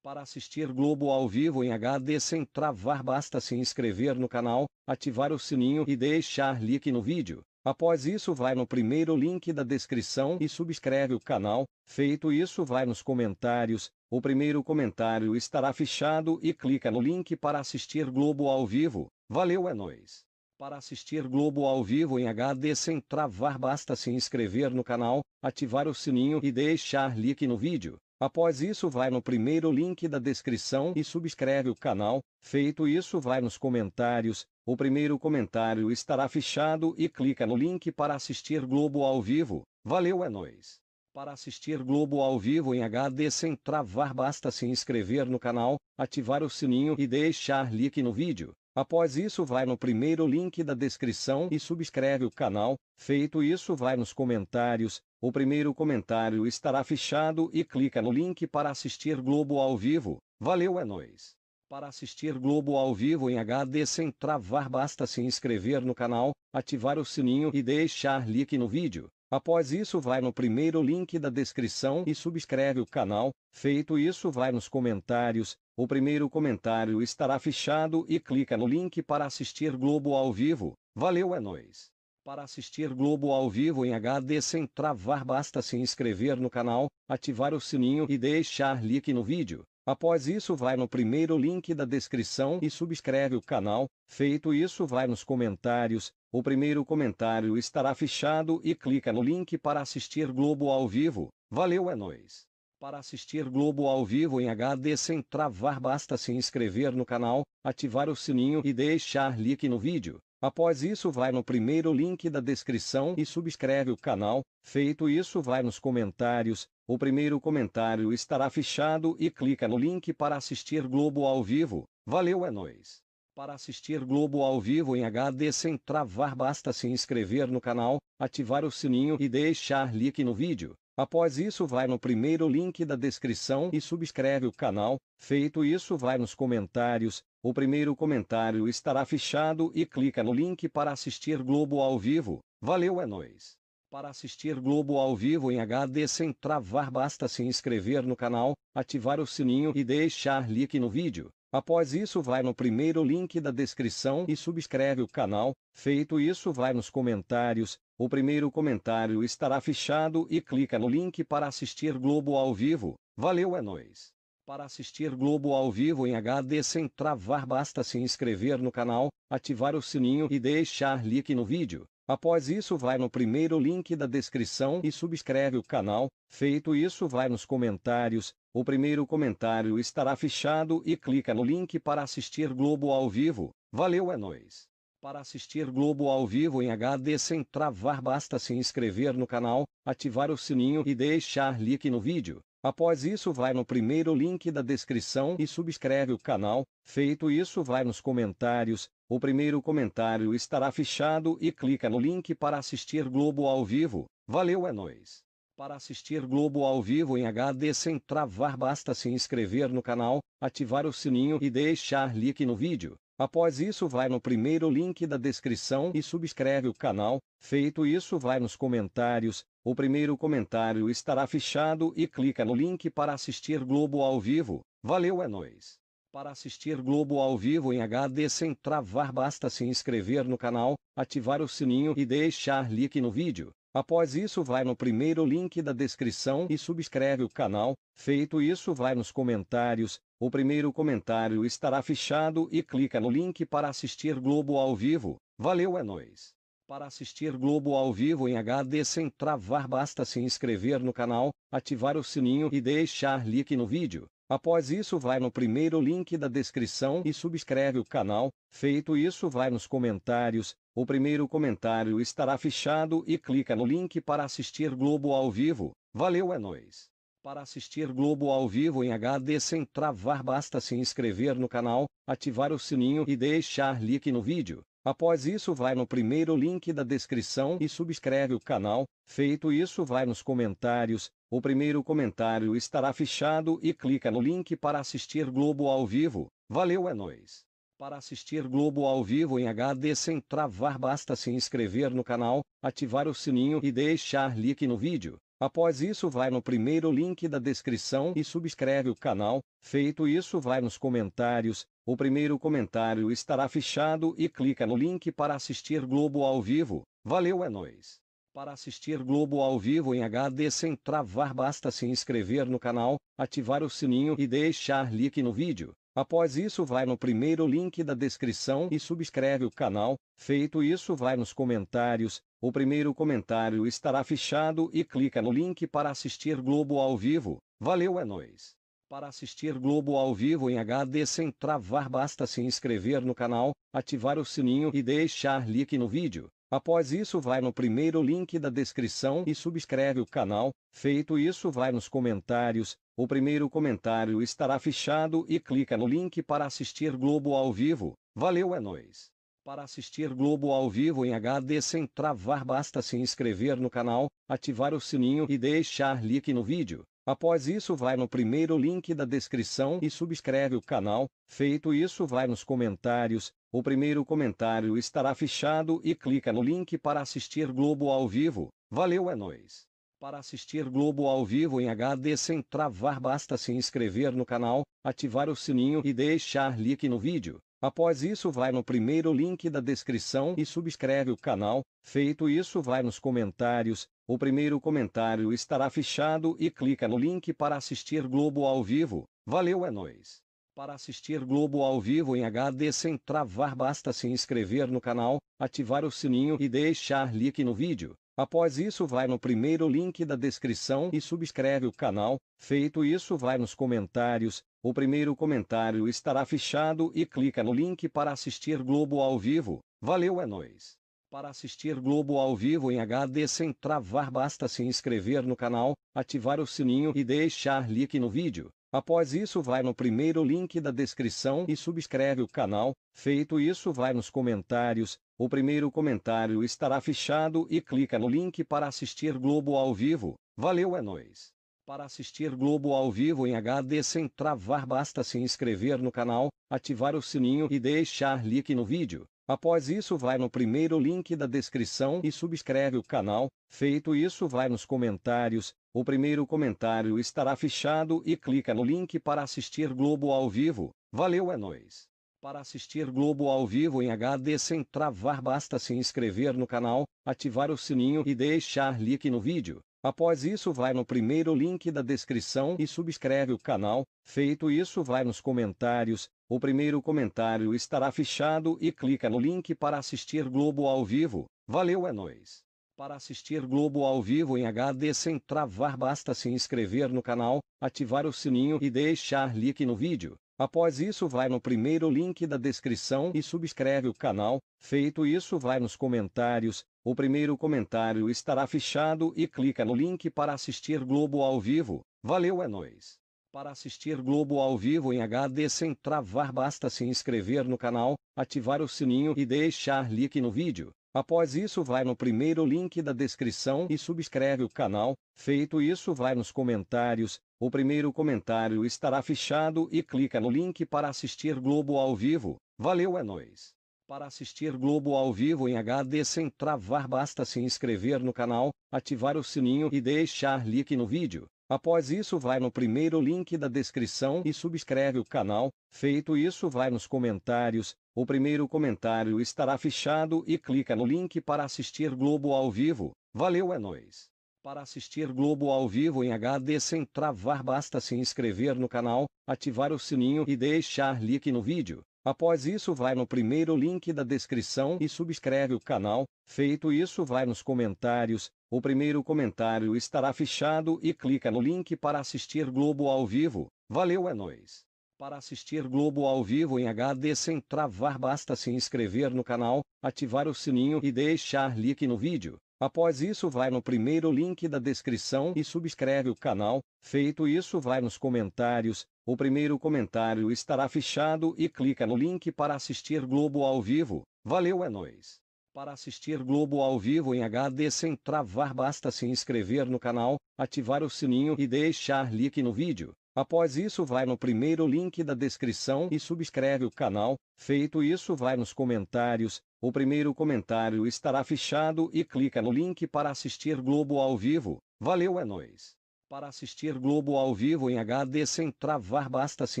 Para assistir Globo ao vivo em HD sem travar basta se inscrever no canal, ativar o sininho e deixar like no vídeo. Após isso vai no primeiro link da descrição e subscreve o canal, feito isso vai nos comentários, o primeiro comentário estará fechado e clica no link para assistir Globo ao vivo. Valeu é nóis! Para assistir Globo ao vivo em HD sem travar basta se inscrever no canal, ativar o sininho e deixar like no vídeo. Após isso vai no primeiro link da descrição e subscreve o canal, feito isso vai nos comentários, o primeiro comentário estará fechado e clica no link para assistir Globo ao vivo, valeu é nóis! Para assistir Globo ao vivo em HD sem travar basta se inscrever no canal, ativar o sininho e deixar like no vídeo. Após isso vai no primeiro link da descrição e subscreve o canal, feito isso vai nos comentários, o primeiro comentário estará fechado e clica no link para assistir Globo ao vivo, valeu é nóis! Para assistir Globo ao vivo em HD sem travar basta se inscrever no canal, ativar o sininho e deixar like no vídeo. Após isso vai no primeiro link da descrição e subscreve o canal, feito isso vai nos comentários, o primeiro comentário estará fechado e clica no link para assistir Globo ao vivo. Valeu é nóis! Para assistir Globo ao vivo em HD sem travar basta se inscrever no canal, ativar o sininho e deixar like no vídeo. Após isso vai no primeiro link da descrição e subscreve o canal, feito isso vai nos comentários, o primeiro comentário estará fechado e clica no link para assistir Globo ao vivo. Valeu é nóis! Para assistir Globo ao vivo em HD sem travar basta se inscrever no canal, ativar o sininho e deixar like no vídeo. Após isso vai no primeiro link da descrição e subscreve o canal, feito isso vai nos comentários, o primeiro comentário estará fechado e clica no link para assistir Globo ao vivo, valeu é nóis! Para assistir Globo ao vivo em HD sem travar basta se inscrever no canal, ativar o sininho e deixar like no vídeo. Após isso vai no primeiro link da descrição e subscreve o canal, feito isso vai nos comentários, o primeiro comentário estará fechado e clica no link para assistir Globo ao vivo, valeu é nóis! Para assistir Globo ao vivo em HD sem travar basta se inscrever no canal, ativar o sininho e deixar like no vídeo. Após isso vai no primeiro link da descrição e subscreve o canal, feito isso vai nos comentários, o primeiro comentário estará fechado e clica no link para assistir Globo ao vivo. Valeu é nóis! Para assistir Globo ao vivo em HD sem travar basta se inscrever no canal, ativar o sininho e deixar like no vídeo. Após isso vai no primeiro link da descrição e subscreve o canal, feito isso vai nos comentários, o primeiro comentário estará fechado e clica no link para assistir Globo ao vivo. Valeu é nóis! Para assistir Globo ao vivo em HD sem travar basta se inscrever no canal, ativar o sininho e deixar like no vídeo. Após isso vai no primeiro link da descrição e subscreve o canal, feito isso vai nos comentários, o primeiro comentário estará fechado e clica no link para assistir Globo ao vivo. Valeu é nóis! Para assistir Globo ao vivo em HD sem travar basta se inscrever no canal, ativar o sininho e deixar like no vídeo. Após isso vai no primeiro link da descrição e subscreve o canal, feito isso vai nos comentários, o primeiro comentário estará fechado e clica no link para assistir Globo ao vivo, valeu é nóis! Para assistir Globo ao vivo em HD sem travar basta se inscrever no canal, ativar o sininho e deixar like no vídeo. Após isso vai no primeiro link da descrição e subscreve o canal, feito isso vai nos comentários, o primeiro comentário estará fechado e clica no link para assistir Globo ao vivo, valeu é nóis! Para assistir Globo ao vivo em HD sem travar basta se inscrever no canal, ativar o sininho e deixar like no vídeo. Após isso vai no primeiro link da descrição e subscreve o canal, feito isso vai nos comentários, o primeiro comentário estará fechado e clica no link para assistir Globo ao vivo, valeu é nóis! Para assistir Globo ao vivo em HD sem travar basta se inscrever no canal, ativar o sininho e deixar like no vídeo. Após isso vai no primeiro link da descrição e subscreve o canal, feito isso vai nos comentários, o primeiro comentário estará fechado e clica no link para assistir Globo ao vivo. Valeu é nóis! Para assistir Globo ao vivo em HD sem travar basta se inscrever no canal, ativar o sininho e deixar like no vídeo. Após isso vai no primeiro link da descrição e subscreve o canal, feito isso vai nos comentários, o primeiro comentário estará fechado e clica no link para assistir Globo ao vivo. Valeu é nóis! Para assistir Globo ao vivo em HD sem travar, basta se inscrever no canal, ativar o sininho e deixar like no vídeo. Após isso, vai no primeiro link da descrição e subscreve o canal. Feito isso, vai nos comentários. O primeiro comentário estará fechado e clica no link para assistir Globo ao vivo. Valeu, é nóis! Para assistir Globo ao vivo em HD sem travar, basta se inscrever no canal, ativar o sininho e deixar like no vídeo. Após isso vai no primeiro link da descrição e subscreve o canal, feito isso vai nos comentários, o primeiro comentário estará fechado e clica no link para assistir Globo ao vivo, valeu é nóis! Para assistir Globo ao vivo em HD sem travar basta se inscrever no canal, ativar o sininho e deixar like no vídeo. Após isso vai no primeiro link da descrição e subscreve o canal, feito isso vai nos comentários, o primeiro comentário estará fechado e clica no link para assistir Globo ao vivo. Valeu é nóis! Para assistir Globo ao vivo em HD sem travar basta se inscrever no canal, ativar o sininho e deixar like no vídeo. Após isso vai no primeiro link da descrição e subscreve o canal, feito isso vai nos comentários, o primeiro comentário estará fechado e clica no link para assistir Globo ao vivo. Valeu é nóis! Para assistir Globo ao vivo em HD sem travar basta se inscrever no canal, ativar o sininho e deixar like no vídeo. Após isso vai no primeiro link da descrição e subscreve o canal, feito isso vai nos comentários, o primeiro comentário estará fechado e clica no link para assistir Globo ao vivo. Valeu é nóis! Para assistir Globo ao vivo em HD sem travar basta se inscrever no canal, ativar o sininho e deixar like no vídeo. Após isso vai no primeiro link da descrição e subscreve o canal, feito isso vai nos comentários, o primeiro comentário estará fechado e clica no link para assistir Globo ao vivo, valeu é nóis! Para assistir Globo ao vivo em HD sem travar basta se inscrever no canal, ativar o sininho e deixar like no vídeo. Após isso vai no primeiro link da descrição e subscreve o canal, feito isso vai nos comentários, o primeiro comentário estará fechado e clica no link para assistir Globo ao vivo, valeu é nóis! Para assistir Globo ao vivo em HD sem travar basta se inscrever no canal, ativar o sininho e deixar like no vídeo. Após isso vai no primeiro link da descrição e subscreve o canal, feito isso vai nos comentários, o primeiro comentário estará fechado e clica no link para assistir Globo ao vivo, valeu é nóis! Para assistir Globo ao vivo em HD sem travar basta se inscrever no canal, ativar o sininho e deixar like no vídeo. Após isso vai no primeiro link da descrição e subscreve o canal, feito isso vai nos comentários, o primeiro comentário estará fechado e clica no link para assistir Globo ao vivo. Valeu é nóis! Para assistir Globo ao vivo em HD sem travar basta se inscrever no canal, ativar o sininho e deixar like no vídeo. Após isso vai no primeiro link da descrição e subscreve o canal, feito isso vai nos comentários, o primeiro comentário estará fechado e clica no link para assistir Globo ao vivo. Valeu é nóis! Para assistir Globo ao vivo em HD sem travar basta se inscrever no canal, ativar o sininho e deixar like no vídeo. Após isso vai no primeiro link da descrição e subscreve o canal, feito isso vai nos comentários, o primeiro comentário estará fechado e clica no link para assistir Globo ao vivo. Valeu é nóis! Para assistir Globo ao vivo em HD sem travar basta se inscrever no canal, ativar o sininho e deixar like no vídeo. Após isso vai no primeiro link da descrição e subscreve o canal, feito isso vai nos comentários, o primeiro comentário estará fechado e clica no link para assistir Globo ao vivo, valeu é nóis! Para assistir Globo ao vivo em HD sem travar basta se inscrever no canal, ativar o sininho e deixar like no vídeo. Após isso vai no primeiro link da descrição e subscreve o canal, feito isso vai nos comentários, o primeiro comentário estará fechado e clica no link para assistir Globo ao vivo. Valeu é nóis! Para assistir Globo ao vivo em HD sem travar basta se inscrever no canal, ativar o sininho e deixar like no vídeo. Após isso vai no primeiro link da descrição e subscreve o canal, feito isso vai nos comentários, o primeiro comentário estará fechado e clica no link para assistir Globo ao vivo. Valeu é nóis! Para assistir Globo ao vivo em HD sem travar basta se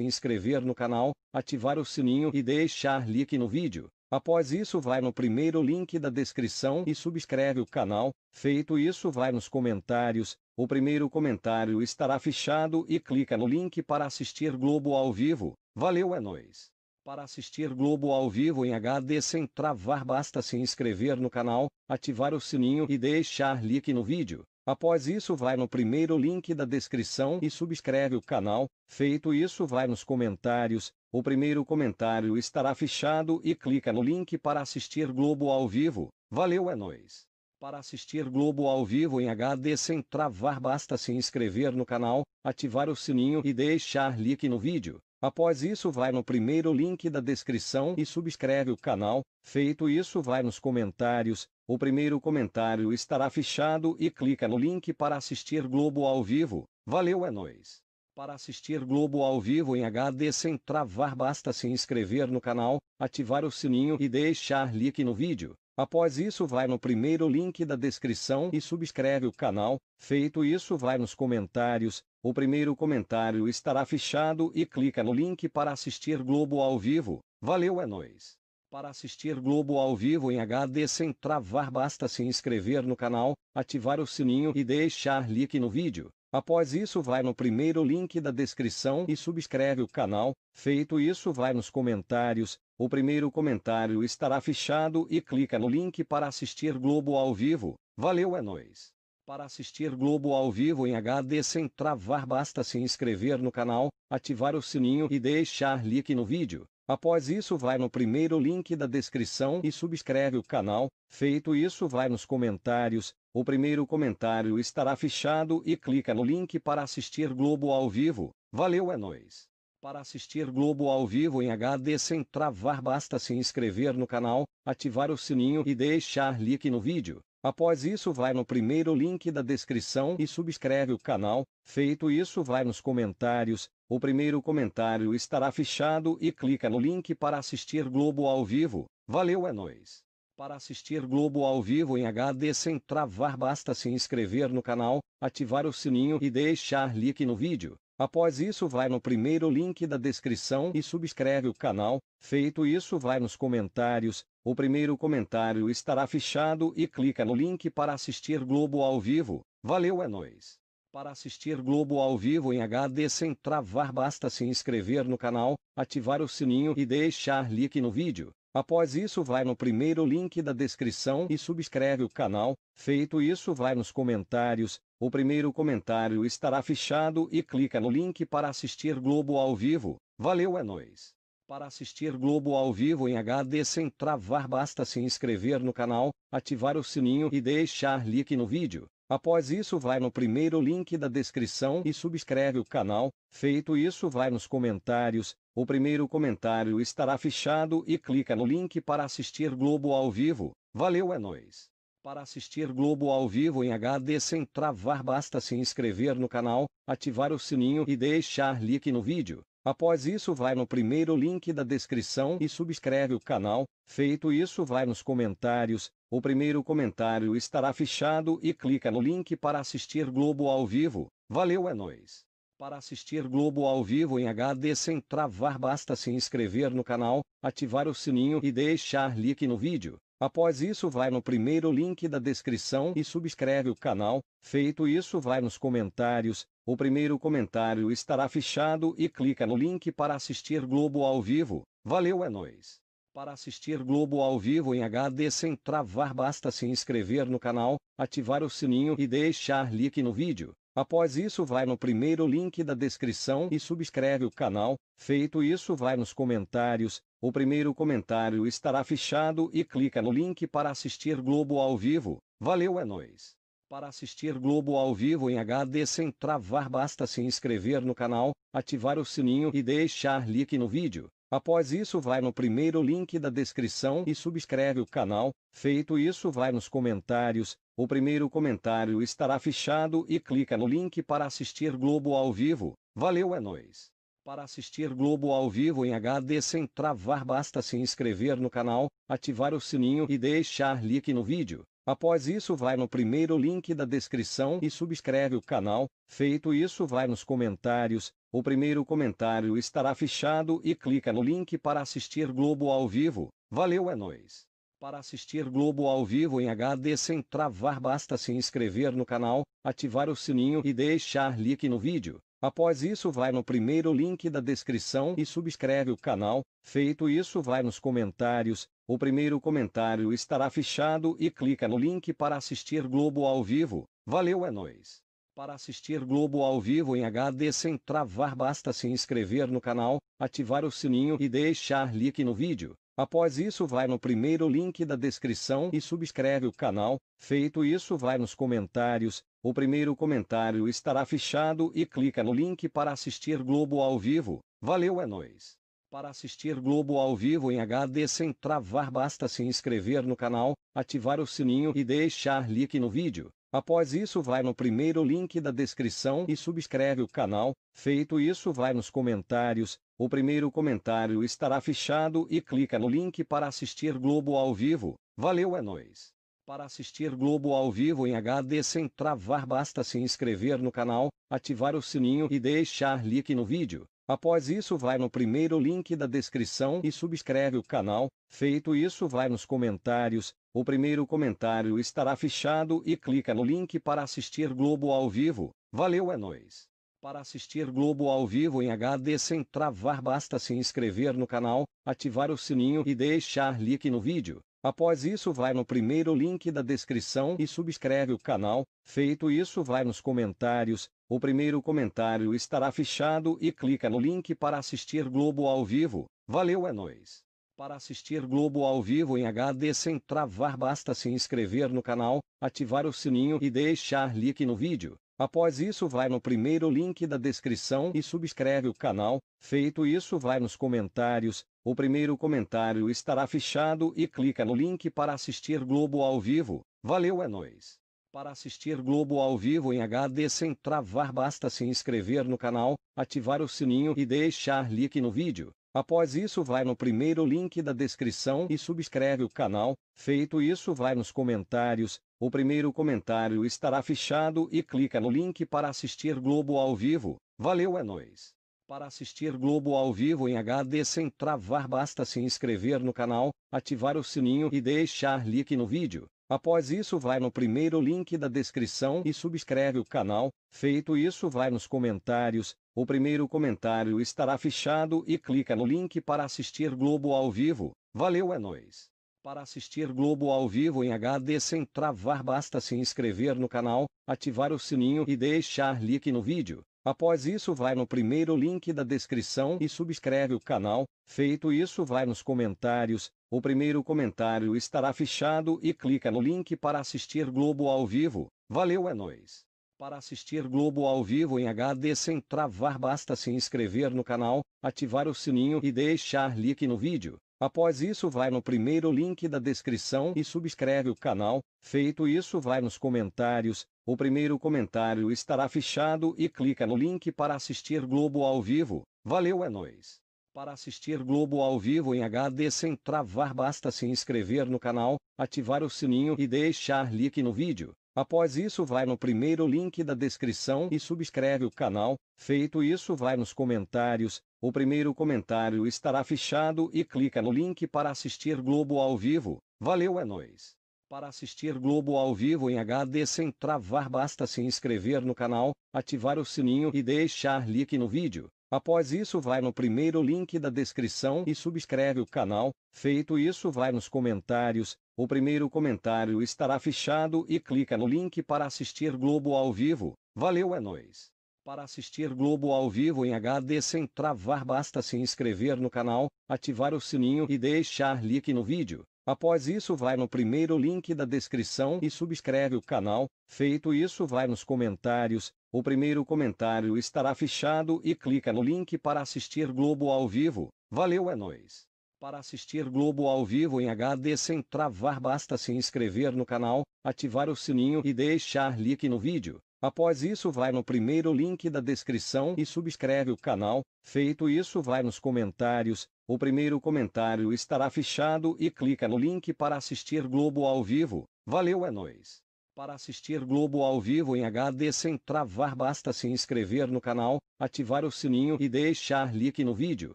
inscrever no canal, ativar o sininho e deixar like no vídeo. Após isso vai no primeiro link da descrição e subscreve o canal, feito isso vai nos comentários, o primeiro comentário estará fechado e clica no link para assistir Globo ao vivo. Valeu é nóis! Para assistir Globo ao vivo em HD sem travar basta se inscrever no canal, ativar o sininho e deixar like no vídeo. Após isso vai no primeiro link da descrição e subscreve o canal, feito isso vai nos comentários, o primeiro comentário estará fechado e clica no link para assistir Globo ao vivo, valeu é nóis! Para assistir Globo ao vivo em HD sem travar basta se inscrever no canal, ativar o sininho e deixar like no vídeo. Após isso vai no primeiro link da descrição e subscreve o canal, feito isso vai nos comentários, o primeiro comentário estará fechado e clica no link para assistir Globo ao vivo, valeu é nóis! Para assistir Globo ao vivo em HD sem travar basta se inscrever no canal, ativar o sininho e deixar like no vídeo. Após isso vai no primeiro link da descrição e subscreve o canal, feito isso vai nos comentários, o primeiro comentário estará fechado e clica no link para assistir Globo ao vivo. Valeu é nóis! Para assistir Globo ao vivo em HD sem travar basta se inscrever no canal, ativar o sininho e deixar like no vídeo. Após isso vai no primeiro link da descrição e subscreve o canal, feito isso vai nos comentários, o primeiro comentário estará fechado e clica no link para assistir Globo ao vivo. Valeu é nóis! Para assistir Globo ao vivo em HD sem travar, basta se inscrever no canal, ativar o sininho e deixar like no vídeo. Após isso, vai no primeiro link da descrição e subscreve o canal. Feito isso, vai nos comentários. O primeiro comentário estará fechado e clica no link para assistir Globo ao vivo. Valeu, é nóis! Para assistir Globo ao vivo em HD sem travar, basta se inscrever no canal, ativar o sininho e deixar like no vídeo. Após isso vai no primeiro link da descrição e subscreve o canal, feito isso vai nos comentários, o primeiro comentário estará fechado e clica no link para assistir Globo ao vivo, valeu é nóis! Para assistir Globo ao vivo em HD sem travar basta se inscrever no canal, ativar o sininho e deixar like no vídeo. Após isso vai no primeiro link da descrição e subscreve o canal, feito isso vai nos comentários, o primeiro comentário estará fechado e clica no link para assistir Globo ao vivo. Valeu é nóis! Para assistir Globo ao vivo em HD sem travar basta se inscrever no canal, ativar o sininho e deixar like no vídeo. Após isso vai no primeiro link da descrição e subscreve o canal, feito isso vai nos comentários, o primeiro comentário estará fechado e clica no link para assistir Globo ao vivo. Valeu é nóis! Para assistir Globo ao vivo em HD sem travar basta se inscrever no canal, ativar o sininho e deixar like no vídeo. Após isso vai no primeiro link da descrição e subscreve o canal, feito isso vai nos comentários, o primeiro comentário estará fechado e clica no link para assistir Globo ao vivo. Valeu é nóis! Para assistir Globo ao vivo em HD sem travar basta se inscrever no canal, ativar o sininho e deixar like no vídeo. Após isso vai no primeiro link da descrição e subscreve o canal, feito isso vai nos comentários, o primeiro comentário estará fechado e clica no link para assistir Globo ao vivo, valeu é nóis! Para assistir Globo ao vivo em HD sem travar basta se inscrever no canal, ativar o sininho e deixar like no vídeo. Após isso vai no primeiro link da descrição e subscreve o canal, feito isso vai nos comentários, o primeiro comentário estará fechado e clica no link para assistir Globo ao vivo, valeu é nóis! Para assistir Globo ao vivo em HD sem travar basta se inscrever no canal, ativar o sininho e deixar like no vídeo. Após isso vai no primeiro link da descrição e subscreve o canal, feito isso vai nos comentários, o primeiro comentário estará fechado e clica no link para assistir Globo ao vivo, valeu é nóis! Para assistir Globo ao vivo em HD sem travar basta se inscrever no canal, ativar o sininho e deixar like no vídeo. Após isso vai no primeiro link da descrição e subscreve o canal, feito isso vai nos comentários, o primeiro comentário estará fechado e clica no link para assistir Globo ao vivo. Valeu é nóis! Para assistir Globo ao vivo em HD sem travar basta se inscrever no canal, ativar o sininho e deixar like no vídeo. Após isso vai no primeiro link da descrição e subscreve o canal, feito isso vai nos comentários, o primeiro comentário estará fechado e clica no link para assistir Globo ao vivo. Valeu é nóis! Para assistir Globo ao vivo em HD sem travar basta se inscrever no canal, ativar o sininho e deixar like no vídeo. Após isso vai no primeiro link da descrição e subscreve o canal, feito isso vai nos comentários, o primeiro comentário estará fechado e clica no link para assistir Globo ao vivo, valeu é nóis! Para assistir Globo ao vivo em HD sem travar basta se inscrever no canal, ativar o sininho e deixar like no vídeo. Após isso vai no primeiro link da descrição e subscreve o canal, feito isso vai nos comentários, o primeiro comentário estará fechado e clica no link para assistir Globo ao vivo, valeu é nóis! Para assistir Globo ao vivo em HD sem travar basta se inscrever no canal, ativar o sininho e deixar like no vídeo. Após isso vai no primeiro link da descrição e subscreve o canal, feito isso vai nos comentários, o primeiro comentário estará fechado e clica no link para assistir Globo ao vivo. Valeu é nóis! Para assistir Globo ao vivo em HD sem travar basta se inscrever no canal, ativar o sininho e deixar like no vídeo. Após isso vai no primeiro link da descrição e subscreve o canal, feito isso vai nos comentários, o primeiro comentário estará fechado e clica no link para assistir Globo ao vivo. Valeu é nóis! Para assistir Globo ao vivo em HD sem travar basta se inscrever no canal, ativar o sininho e deixar like no vídeo. Após isso vai no primeiro link da descrição e subscreve o canal, feito isso vai nos comentários, o primeiro comentário estará fechado e clica no link para assistir Globo ao vivo. Valeu é nóis! Para assistir Globo ao vivo em HD sem travar basta se inscrever no canal, ativar o sininho e deixar like no vídeo. Após isso vai no primeiro link da descrição e subscreve o canal, feito isso vai nos comentários, o primeiro comentário estará fechado e clica no link para assistir Globo ao vivo, valeu é nóis! Para assistir Globo ao vivo em HD sem travar basta se inscrever no canal, ativar o sininho e deixar like no vídeo. Após isso vai no primeiro link da descrição e subscreve o canal, feito isso vai nos comentários, o primeiro comentário estará fechado e clica no link para assistir Globo ao vivo, valeu é nóis! Para assistir Globo ao vivo em HD sem travar basta se inscrever no canal, ativar o sininho e deixar like no vídeo. Após isso vai no primeiro link da descrição e subscreve o canal, feito isso vai nos comentários, o primeiro comentário estará fechado e clica no link para assistir Globo ao vivo, valeu é nóis! Para assistir Globo ao vivo em HD sem travar basta se inscrever no canal, ativar o sininho e deixar like no vídeo. Após isso vai no primeiro link da descrição e subscreve o canal, feito isso vai nos comentários, o primeiro comentário estará fechado e clica no link para assistir Globo ao vivo. Valeu é nóis! Para assistir Globo ao vivo em HD sem travar basta se inscrever no canal, ativar o sininho e deixar like no vídeo. Após isso vai no primeiro link da descrição e subscreve o canal, feito isso vai nos comentários, o primeiro comentário estará fechado e clica no link para assistir Globo ao vivo. Valeu é nóis! Para assistir Globo ao vivo em HD sem travar basta se inscrever no canal, ativar o sininho e deixar like no vídeo. Após isso vai no primeiro link da descrição e subscreve o canal, feito isso vai nos comentários, o primeiro comentário estará fechado e clica no link para assistir Globo ao vivo. Valeu é nóis! Para assistir Globo ao vivo em HD sem travar basta se inscrever no canal, ativar o sininho e deixar like no vídeo. Após isso vai no primeiro link da descrição e subscreve o canal, feito isso vai nos comentários, o primeiro comentário estará fechado e clica no link para assistir Globo ao vivo, valeu é nóis! Para assistir Globo ao vivo em HD sem travar basta se inscrever no canal, ativar o sininho e deixar like no vídeo. Após isso vai no primeiro link da descrição e subscreve o canal, feito isso vai nos comentários, o primeiro comentário estará fechado e clica no link para assistir Globo ao vivo. Valeu é nóis! Para assistir Globo ao vivo em HD sem travar basta se inscrever no canal, ativar o sininho e deixar like no vídeo. Após isso vai no primeiro link da descrição e subscreve o canal, feito isso vai nos comentários, o primeiro comentário estará fechado e clica no link para assistir Globo ao vivo. Valeu é nóis! Para assistir Globo ao vivo em HD sem travar, basta se inscrever no canal, ativar o sininho e deixar like no vídeo.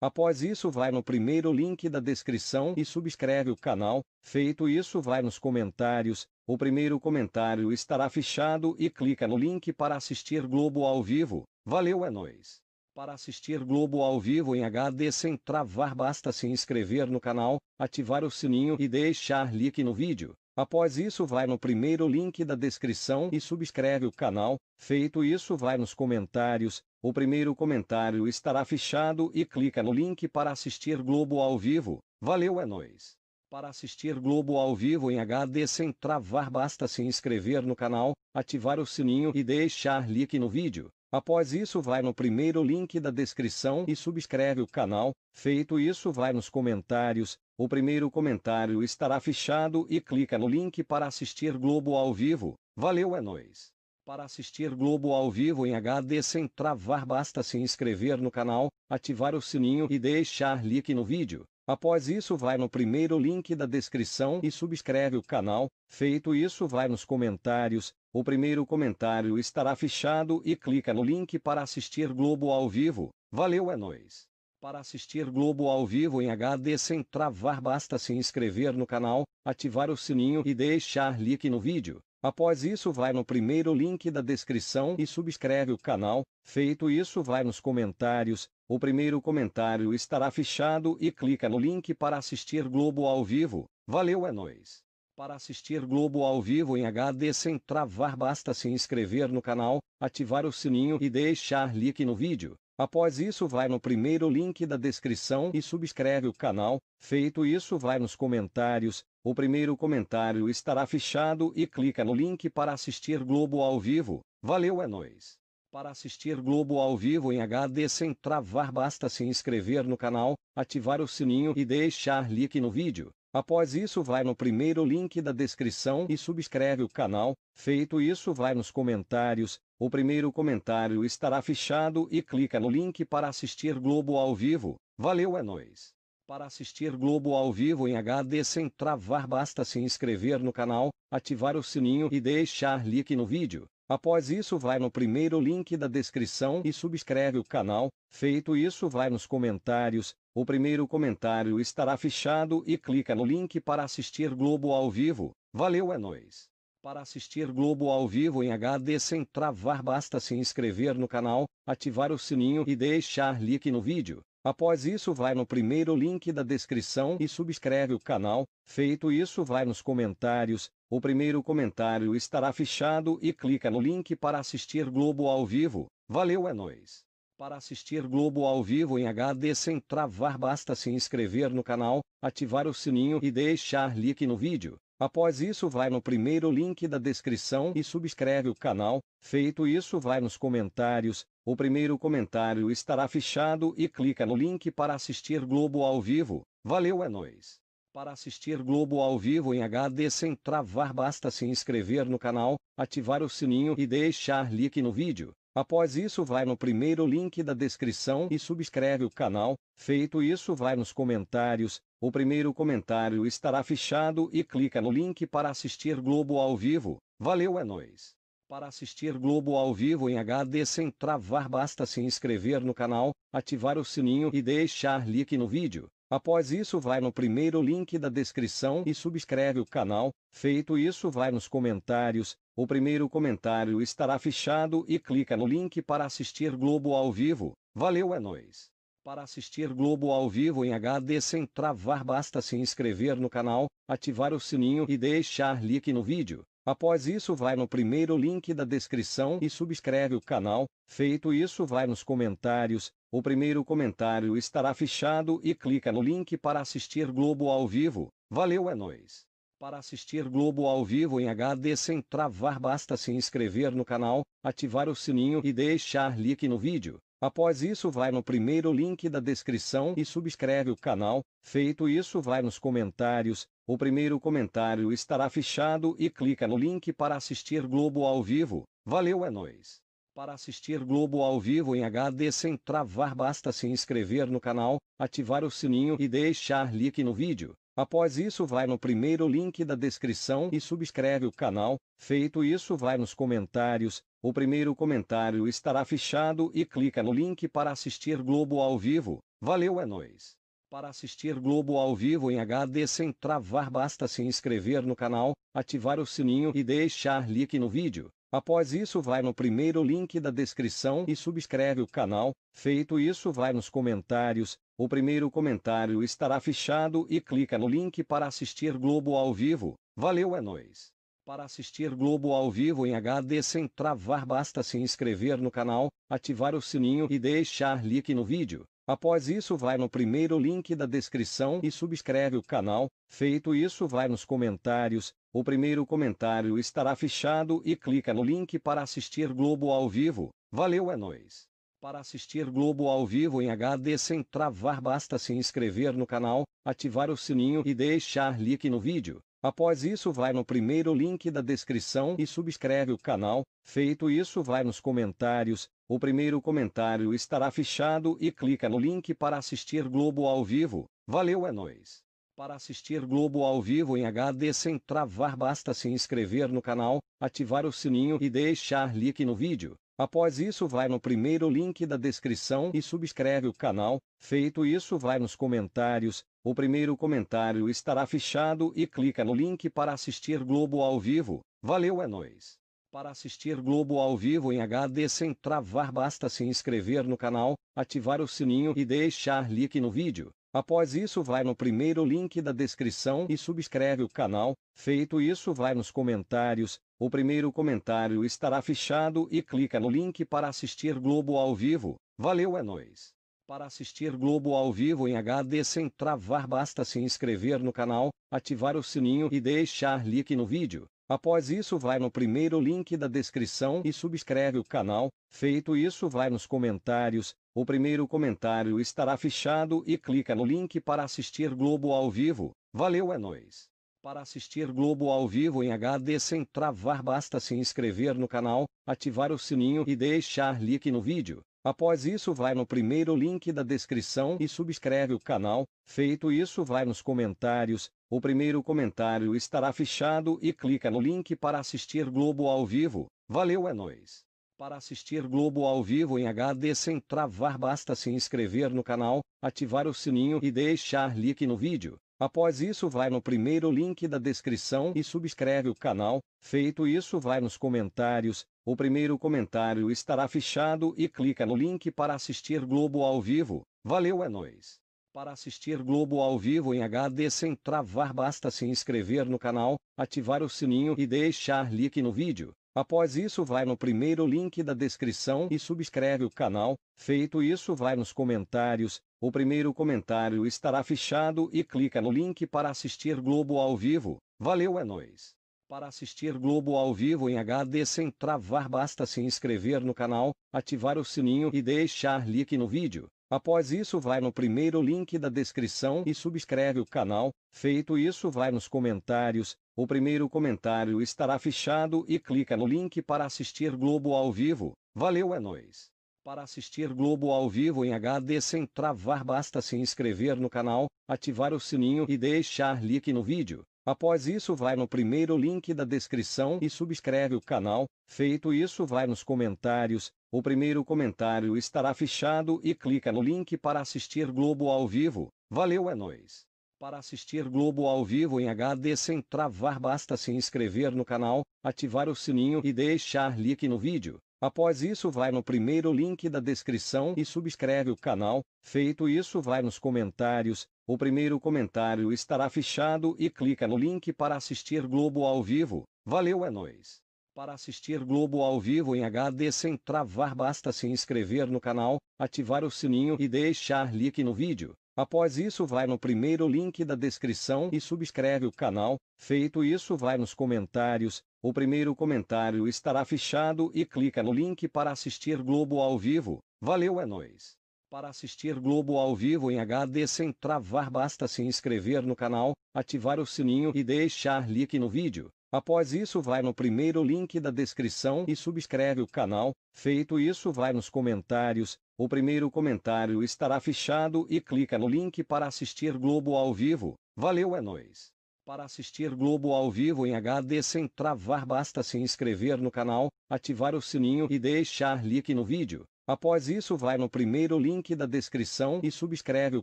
Após isso, vai no primeiro link da descrição e subscreve o canal. Feito isso, vai nos comentários. O primeiro comentário estará fechado e clica no link para assistir Globo ao vivo. Valeu, é nóis! Para assistir Globo ao vivo em HD sem travar, basta se inscrever no canal, ativar o sininho e deixar like no vídeo. Após isso vai no primeiro link da descrição e subscreve o canal, feito isso vai nos comentários, o primeiro comentário estará fechado e clica no link para assistir Globo ao vivo, valeu é nóis! Para assistir Globo ao vivo em HD sem travar basta se inscrever no canal, ativar o sininho e deixar like no vídeo. Após isso vai no primeiro link da descrição e subscreve o canal, feito isso vai nos comentários, o primeiro comentário estará fechado e clica no link para assistir Globo ao vivo, valeu é nóis! Para assistir Globo ao vivo em HD sem travar basta se inscrever no canal, ativar o sininho e deixar like no vídeo. Após isso vai no primeiro link da descrição e subscreve o canal, feito isso vai nos comentários, o primeiro comentário estará fechado e clica no link para assistir Globo ao vivo. Valeu é nóis! Para assistir Globo ao vivo em HD sem travar basta se inscrever no canal, ativar o sininho e deixar like no vídeo. Após isso vai no primeiro link da descrição e subscreve o canal, feito isso vai nos comentários, o primeiro comentário estará fechado e clica no link para assistir Globo ao vivo. Valeu é nóis! Para assistir Globo ao vivo em HD sem travar basta se inscrever no canal, ativar o sininho e deixar like no vídeo. Após isso vai no primeiro link da descrição e subscreve o canal, feito isso vai nos comentários, o primeiro comentário estará fechado e clica no link para assistir Globo ao vivo. Valeu é nóis! Para assistir Globo ao vivo em HD sem travar basta se inscrever no canal, ativar o sininho e deixar like no vídeo. Após isso vai no primeiro link da descrição e subscreve o canal, feito isso vai nos comentários, o primeiro comentário estará fechado e clica no link para assistir Globo ao vivo, valeu é nóis! Para assistir Globo ao vivo em HD sem travar basta se inscrever no canal, ativar o sininho e deixar like no vídeo. Após isso vai no primeiro link da descrição e subscreve o canal, feito isso vai nos comentários, o primeiro comentário estará fechado e clica no link para assistir Globo ao vivo. Valeu é nóis! Para assistir Globo ao vivo em HD sem travar basta se inscrever no canal, ativar o sininho e deixar like no vídeo. Após isso vai no primeiro link da descrição e subscreve o canal, feito isso vai nos comentários, o primeiro comentário estará fechado e clica no link para assistir Globo ao vivo. Valeu é nóis! Para assistir Globo ao vivo em HD sem travar basta se inscrever no canal, ativar o sininho e deixar like no vídeo. Após isso vai no primeiro link da descrição e subscreve o canal, feito isso vai nos comentários, o primeiro comentário estará fechado e clica no link para assistir Globo ao vivo. Valeu é nóis! Para assistir Globo ao vivo em HD sem travar basta se inscrever no canal, ativar o sininho e deixar like no vídeo. Após isso vai no primeiro link da descrição e subscreve o canal, feito isso vai nos comentários, o primeiro comentário estará fechado e clica no link para assistir Globo ao vivo, valeu é nóis! Para assistir Globo ao vivo em HD sem travar basta se inscrever no canal, ativar o sininho e deixar like no vídeo. Após isso vai no primeiro link da descrição e subscreve o canal, feito isso vai nos comentários, o primeiro comentário estará fechado e clica no link para assistir Globo ao vivo. Valeu é nóis! Para assistir Globo ao vivo em HD sem travar basta se inscrever no canal, ativar o sininho e deixar like no vídeo. Após isso vai no primeiro link da descrição e subscreve o canal, feito isso vai nos comentários, o primeiro comentário estará fechado e clica no link para assistir Globo ao vivo. Valeu é nóis! Para assistir Globo ao vivo em HD sem travar basta se inscrever no canal, ativar o sininho e deixar like no vídeo. Após isso vai no primeiro link da descrição e subscreve o canal, feito isso vai nos comentários, o primeiro comentário estará fechado e clica no link para assistir Globo ao vivo, valeu é nóis! Para assistir Globo ao vivo em HD sem travar basta se inscrever no canal, ativar o sininho e deixar like no vídeo. Após isso vai no primeiro link da descrição e subscreve o canal, feito isso vai nos comentários, o primeiro comentário estará fechado e clica no link para assistir Globo ao vivo, valeu é nóis! Para assistir Globo ao vivo em HD sem travar basta se inscrever no canal, ativar o sininho e deixar like no vídeo. Após isso vai no primeiro link da descrição e subscreve o canal, feito isso vai nos comentários, o primeiro comentário estará fechado e clica no link para assistir Globo ao vivo, valeu é nóis! Para assistir Globo ao vivo em HD sem travar basta se inscrever no canal, ativar o sininho e deixar like no vídeo. Após isso vai no primeiro link da descrição e subscreve o canal, feito isso vai nos comentários, o primeiro comentário estará fechado e clica no link para assistir Globo ao vivo. Valeu é nóis! Para assistir Globo ao vivo em HD sem travar basta se inscrever no canal, ativar o sininho e deixar like no vídeo. Após isso vai no primeiro link da descrição e subscreve o canal, feito isso vai nos comentários, o primeiro comentário estará fechado e clica no link para assistir Globo ao vivo. Valeu é nóis! Para assistir Globo ao vivo em HD sem travar, basta se inscrever no canal, ativar o sininho e deixar like no vídeo. Após isso, vai no primeiro link da descrição e subscreve o canal. Feito isso, vai nos comentários. O primeiro comentário estará fechado e clica no link para assistir Globo ao vivo. Valeu, é nóis! Para assistir Globo ao vivo em HD sem travar, basta se inscrever no canal, ativar o sininho e deixar like no vídeo. Após isso vai no primeiro link da descrição e subscreve o canal, feito isso vai nos comentários, o primeiro comentário estará fechado e clica no link para assistir Globo ao vivo, valeu é nóis! Para assistir Globo ao vivo em HD sem travar basta se inscrever no canal, ativar o sininho e deixar like no vídeo. Após isso vai no primeiro link da descrição e subscreve o canal, feito isso vai nos comentários, o primeiro comentário estará fechado e clica no link para assistir Globo ao vivo. Valeu é nóis! Para assistir Globo ao vivo em HD sem travar basta se inscrever no canal, ativar o sininho e deixar like no vídeo. Após isso vai no primeiro link da descrição e subscreve o canal, feito isso vai nos comentários, o primeiro comentário estará fechado e clica no link para assistir Globo ao vivo. Valeu é nóis! Para assistir Globo ao vivo em HD sem travar, basta se inscrever no canal, ativar o sininho e deixar like no vídeo. Após isso, vai no primeiro link da descrição e subscreve o canal. Feito isso, vai nos comentários. O primeiro comentário estará fechado e clica no link para assistir Globo ao vivo. Valeu, é nóis! Para assistir Globo ao vivo em HD sem travar, basta se inscrever no canal, ativar o sininho e deixar like no vídeo. Após isso vai no primeiro link da descrição e subscreve o canal, feito isso vai nos comentários, o primeiro comentário estará fechado e clica no link para assistir Globo ao vivo, valeu é nóis! Para assistir Globo ao vivo em HD sem travar basta se inscrever no canal, ativar o sininho e deixar like no vídeo. Após isso vai no primeiro link da descrição e subscreve o canal, feito isso vai nos comentários, o primeiro comentário estará fechado e clica no link para assistir Globo ao vivo. Valeu é nóis! Para assistir Globo ao vivo em HD sem travar basta se inscrever no canal, ativar o sininho e deixar like no vídeo. Após isso vai no primeiro link da descrição e subscreve o canal, feito isso vai nos comentários, o primeiro comentário estará fechado e clica no link para assistir Globo ao vivo. Valeu é nóis! Para assistir Globo ao vivo em HD sem travar, basta se inscrever no canal, ativar o sininho e deixar like no vídeo. Após isso, vai no primeiro link da descrição e subscreve o canal. Feito isso, vai nos comentários. O primeiro comentário estará fechado e clica no link para assistir Globo ao vivo. Valeu, é nóis! Para assistir Globo ao vivo em HD sem travar, basta se inscrever no canal, ativar o sininho e deixar like no vídeo. Após isso vai no primeiro link da descrição e subscreve o canal, feito isso vai nos comentários, o primeiro comentário estará fechado e clica no link para assistir Globo ao vivo, valeu é nóis! Para assistir Globo ao vivo em HD sem travar basta se inscrever no canal, ativar o sininho e deixar like no vídeo. Após isso vai no primeiro link da descrição e subscreve o canal, feito isso vai nos comentários, o primeiro comentário estará fechado e clica no link para assistir Globo ao vivo, valeu é nóis! Para assistir Globo ao vivo em HD sem travar basta se inscrever no canal, ativar o sininho e deixar like no vídeo. Após isso vai no primeiro link da descrição e subscreve o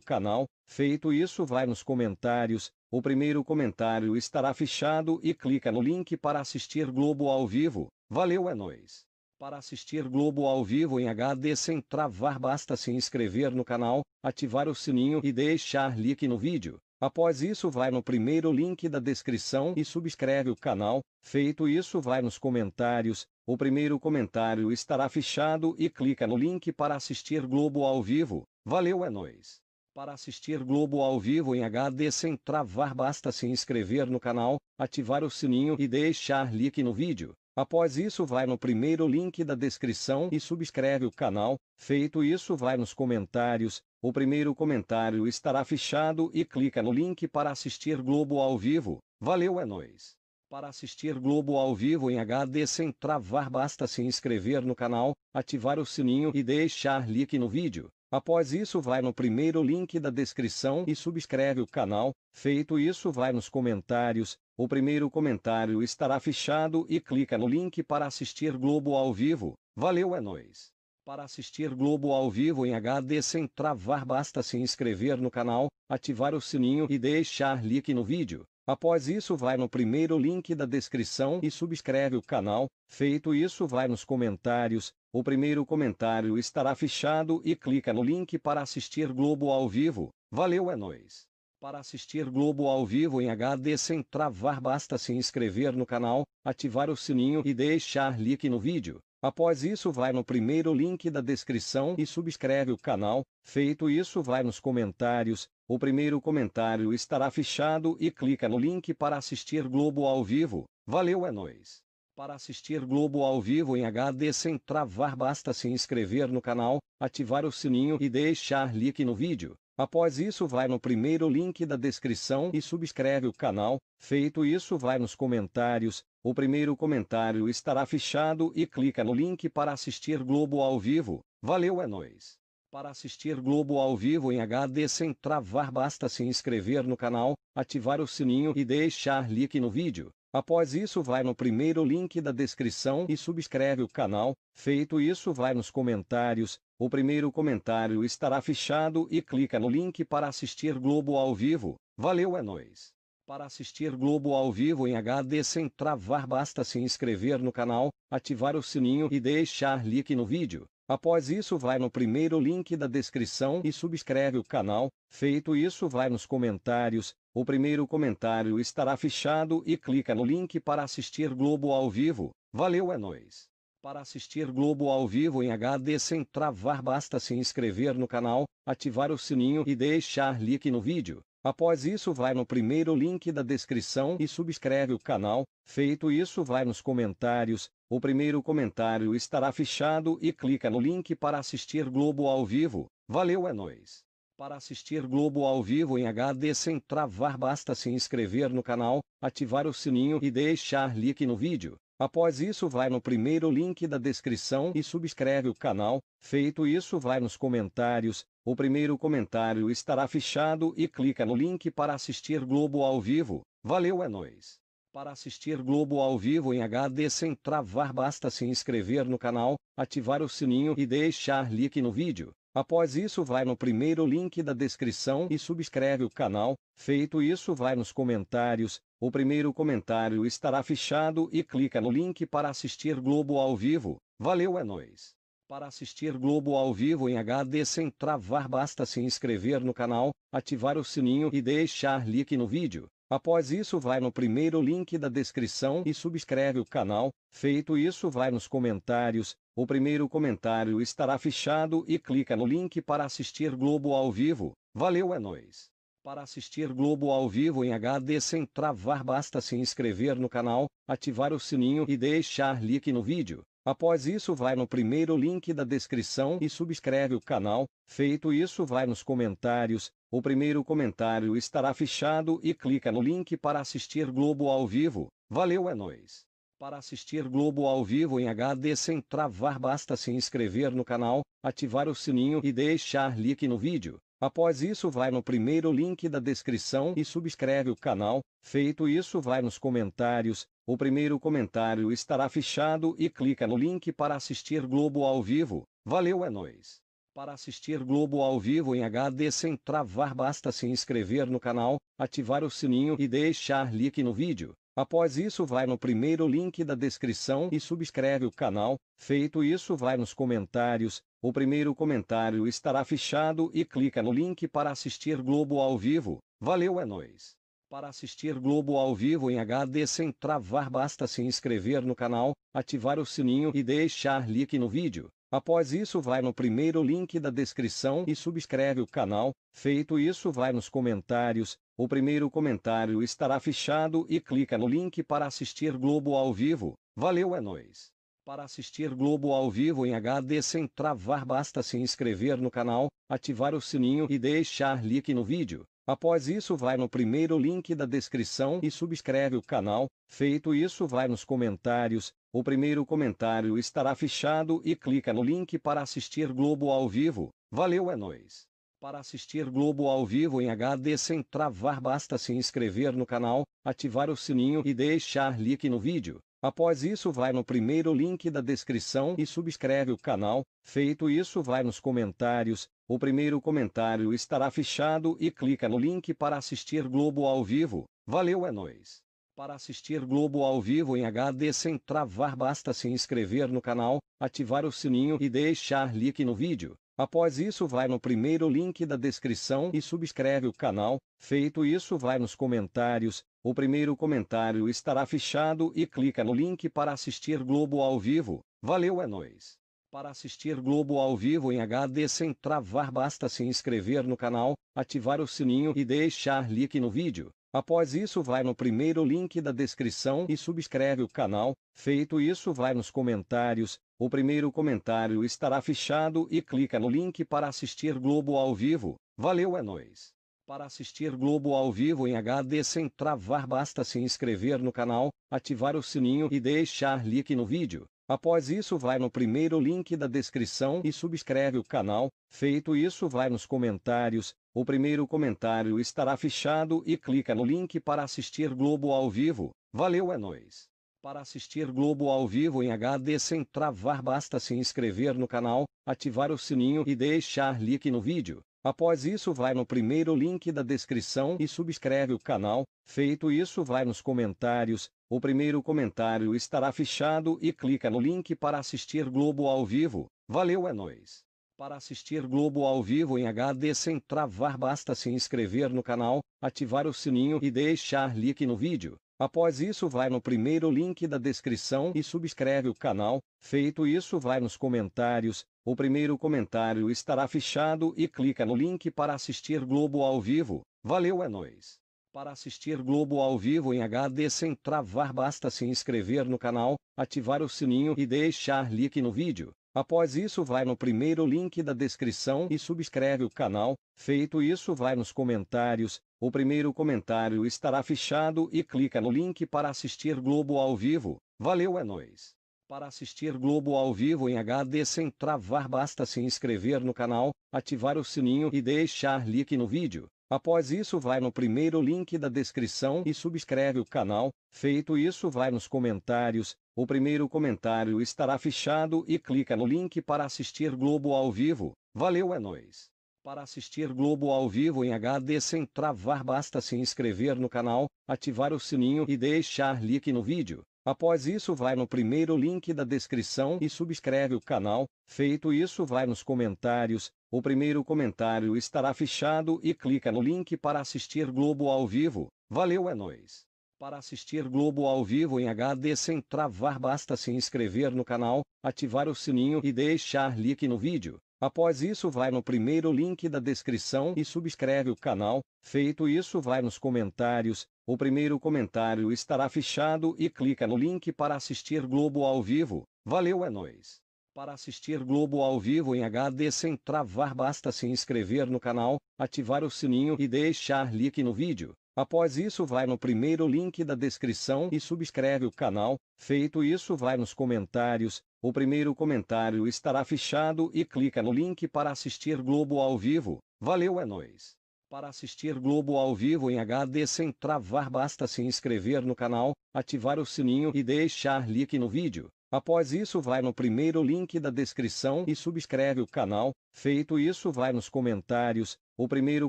canal, feito isso vai nos comentários, o primeiro comentário estará fechado e clica no link para assistir Globo ao vivo. Valeu é nóis! Para assistir Globo ao vivo em HD sem travar basta se inscrever no canal, ativar o sininho e deixar like no vídeo. Após isso vai no primeiro link da descrição e subscreve o canal, feito isso vai nos comentários, o primeiro comentário estará fechado e clica no link para assistir Globo ao vivo. Valeu é nóis! Para assistir Globo ao vivo em HD sem travar basta se inscrever no canal, ativar o sininho e deixar like no vídeo. Após isso vai no primeiro link da descrição e subscreve o canal, feito isso vai nos comentários, o primeiro comentário estará fechado e clica no link para assistir Globo ao vivo. Valeu é nóis! Para assistir Globo ao vivo em HD sem travar basta se inscrever no canal, ativar o sininho e deixar like no vídeo. Após isso vai no primeiro link da descrição e subscreve o canal, feito isso vai nos comentários, o primeiro comentário estará fechado e clica no link para assistir Globo ao vivo, valeu é nóis! Para assistir Globo ao vivo em HD sem travar basta se inscrever no canal, ativar o sininho e deixar like no vídeo. Após isso vai no primeiro link da descrição e subscreve o canal, feito isso vai nos comentários, o primeiro comentário estará fechado e clica no link para assistir Globo ao vivo. Valeu é nóis! Para assistir Globo ao vivo em HD sem travar basta se inscrever no canal, ativar o sininho e deixar like no vídeo. Após isso vai no primeiro link da descrição e subscreve o canal, feito isso vai nos comentários, o primeiro comentário estará fechado e clica no link para assistir Globo ao vivo. Valeu é nóis! Para assistir Globo ao vivo em HD sem travar basta se inscrever no canal, ativar o sininho e deixar like no vídeo. Após isso vai no primeiro link da descrição e subscreve o canal, feito isso vai nos comentários, o primeiro comentário estará fechado e clica no link para assistir Globo ao vivo. Valeu é nóis! Para assistir Globo ao vivo em HD sem travar basta se inscrever no canal, ativar o sininho e deixar like no vídeo. Após isso vai no primeiro link da descrição e subscreve o canal, feito isso vai nos comentários, o primeiro comentário estará fechado e clica no link para assistir Globo ao vivo, valeu é nóis! Para assistir Globo ao vivo em HD sem travar basta se inscrever no canal, ativar o sininho e deixar like no vídeo. Após isso vai no primeiro link da descrição e subscreve o canal, feito isso vai nos comentários, o primeiro comentário estará fechado e clica no link para assistir Globo ao vivo. Valeu é nóis! Para assistir Globo ao vivo em HD sem travar basta se inscrever no canal, ativar o sininho e deixar like no vídeo. Após isso vai no primeiro link da descrição e subscreve o canal, feito isso vai nos comentários, o primeiro comentário estará fechado e clica no link para assistir Globo ao vivo. Valeu é nóis! Para assistir Globo ao vivo em HD sem travar, basta se inscrever no canal, ativar o sininho e deixar like no vídeo. Após isso, vai no primeiro link da descrição e subscreve o canal. Feito isso, vai nos comentários. O primeiro comentário estará fechado e clica no link para assistir Globo ao vivo. Valeu, é nóis! Para assistir Globo ao vivo em HD sem travar, basta se inscrever no canal, ativar o sininho e deixar like no vídeo. Após isso vai no primeiro link da descrição e subscreve o canal, feito isso vai nos comentários, o primeiro comentário estará fechado e clica no link para assistir Globo ao vivo, valeu é nóis! Para assistir Globo ao vivo em HD sem travar basta se inscrever no canal, ativar o sininho e deixar like no vídeo. Após isso vai no primeiro link da descrição e subscreve o canal, feito isso vai nos comentários, o primeiro comentário estará fechado e clica no link para assistir Globo ao vivo, valeu é nóis! Para assistir Globo ao vivo em HD sem travar basta se inscrever no canal, ativar o sininho e deixar like no vídeo. Após isso vai no primeiro link da descrição e subscreve o canal, feito isso vai nos comentários, o primeiro comentário estará fechado e clica no link para assistir Globo ao vivo. Valeu é nóis! Para assistir Globo ao vivo em HD sem travar basta se inscrever no canal, ativar o sininho e deixar like no vídeo. Após isso vai no primeiro link da descrição e subscreve o canal, feito isso vai nos comentários, o primeiro comentário estará fechado e clica no link para assistir Globo ao vivo. Valeu é nóis! Para assistir Globo ao vivo em HD sem travar basta se inscrever no canal, ativar o sininho e deixar like no vídeo. Após isso vai no primeiro link da descrição e subscreve o canal, feito isso vai nos comentários, o primeiro comentário estará fechado e clica no link para assistir Globo ao vivo, valeu é nóis! Para assistir Globo ao vivo em HD sem travar basta se inscrever no canal, ativar o sininho e deixar like no vídeo. Após isso vai no primeiro link da descrição e subscreve o canal, feito isso vai nos comentários, o primeiro comentário estará fechado e clica no link para assistir Globo ao vivo, valeu é nóis! Para assistir Globo ao vivo em HD sem travar basta se inscrever no canal, ativar o sininho e deixar like no vídeo. Após isso vai no primeiro link da descrição e subscreve o canal, feito isso vai nos comentários, o primeiro comentário estará fechado e clica no link para assistir Globo ao vivo. Valeu é nóis! Para assistir Globo ao vivo em HD sem travar basta se inscrever no canal, ativar o sininho e deixar like no vídeo. Após isso vai no primeiro link da descrição e subscreve o canal, feito isso vai nos comentários, o primeiro comentário estará fechado e clica no link para assistir Globo ao vivo. Valeu é nóis! Para assistir Globo ao vivo em HD sem travar basta se inscrever no canal, ativar o sininho e deixar like no vídeo. Após isso vai no primeiro link da descrição e subscreve o canal, feito isso vai nos comentários, o primeiro comentário estará fechado e clica no link para assistir Globo ao vivo. Valeu é nóis! Para assistir Globo ao vivo em HD sem travar basta se inscrever no canal, ativar o sininho e deixar like no vídeo. Após isso vai no primeiro link da descrição e subscreve o canal, feito isso vai nos comentários, o primeiro comentário estará fechado e clica no link para assistir Globo ao vivo, valeu é nóis! Para assistir Globo ao vivo em HD sem travar basta se inscrever no canal, ativar o sininho e deixar like no vídeo. Após isso vai no primeiro link da descrição e subscreve o canal, feito isso vai nos comentários, o primeiro comentário estará fechado e clica no link para assistir Globo ao vivo. Valeu é nóis! Para assistir Globo ao vivo em HD sem travar basta se inscrever no canal, ativar o sininho e deixar like no vídeo. Após isso vai no primeiro link da descrição e subscreve o canal, feito isso vai nos comentários, o primeiro comentário estará fechado e clica no link para assistir Globo ao vivo. Valeu é nóis! Para assistir Globo ao vivo em HD sem travar, basta se inscrever no canal, ativar o sininho e deixar like no vídeo. Após isso, vai no primeiro link da descrição e subscreve o canal. Feito isso, vai nos comentários. O primeiro comentário estará fechado e clica no link para assistir Globo ao vivo. Valeu, é nóis! Para assistir Globo ao vivo em HD sem travar, basta se inscrever no canal, ativar o sininho e deixar like no vídeo. Após isso vai no primeiro link da descrição e subscreve o canal, feito isso vai nos comentários, o primeiro comentário estará fechado e clica no link para assistir Globo ao vivo, valeu é nóis! Para assistir Globo ao vivo em HD sem travar basta se inscrever no canal, ativar o sininho e deixar like no vídeo. Após isso vai no primeiro link da descrição e subscreve o canal, feito isso vai nos comentários, o primeiro comentário estará fechado e clica no link para assistir Globo ao vivo, valeu é nóis! Para assistir Globo ao vivo em HD sem travar basta se inscrever no canal, ativar o sininho e deixar like no vídeo. Após isso vai no primeiro link da descrição e subscreve o canal, feito isso vai nos comentários, o primeiro comentário estará fechado e clica no link para assistir Globo ao vivo. Valeu é nóis! Para assistir Globo ao vivo em HD sem travar basta se inscrever no canal, ativar o sininho e deixar like no vídeo. Após isso vai no primeiro link da descrição e subscreve o canal, feito isso vai nos comentários, o primeiro comentário estará fechado e clica no link para assistir Globo ao vivo. Valeu é nóis! Para assistir Globo ao vivo em HD sem travar basta se inscrever no canal, ativar o sininho e deixar like no vídeo. Após isso vai no primeiro link da descrição e subscreve o canal, feito isso vai nos comentários, o primeiro comentário estará fechado e clica no link para assistir Globo ao vivo, valeu é nóis! Para assistir Globo ao vivo em HD sem travar basta se inscrever no canal, ativar o sininho e deixar like no vídeo. Após isso vai no primeiro link da descrição e subscreve o canal, feito isso vai nos comentários, o primeiro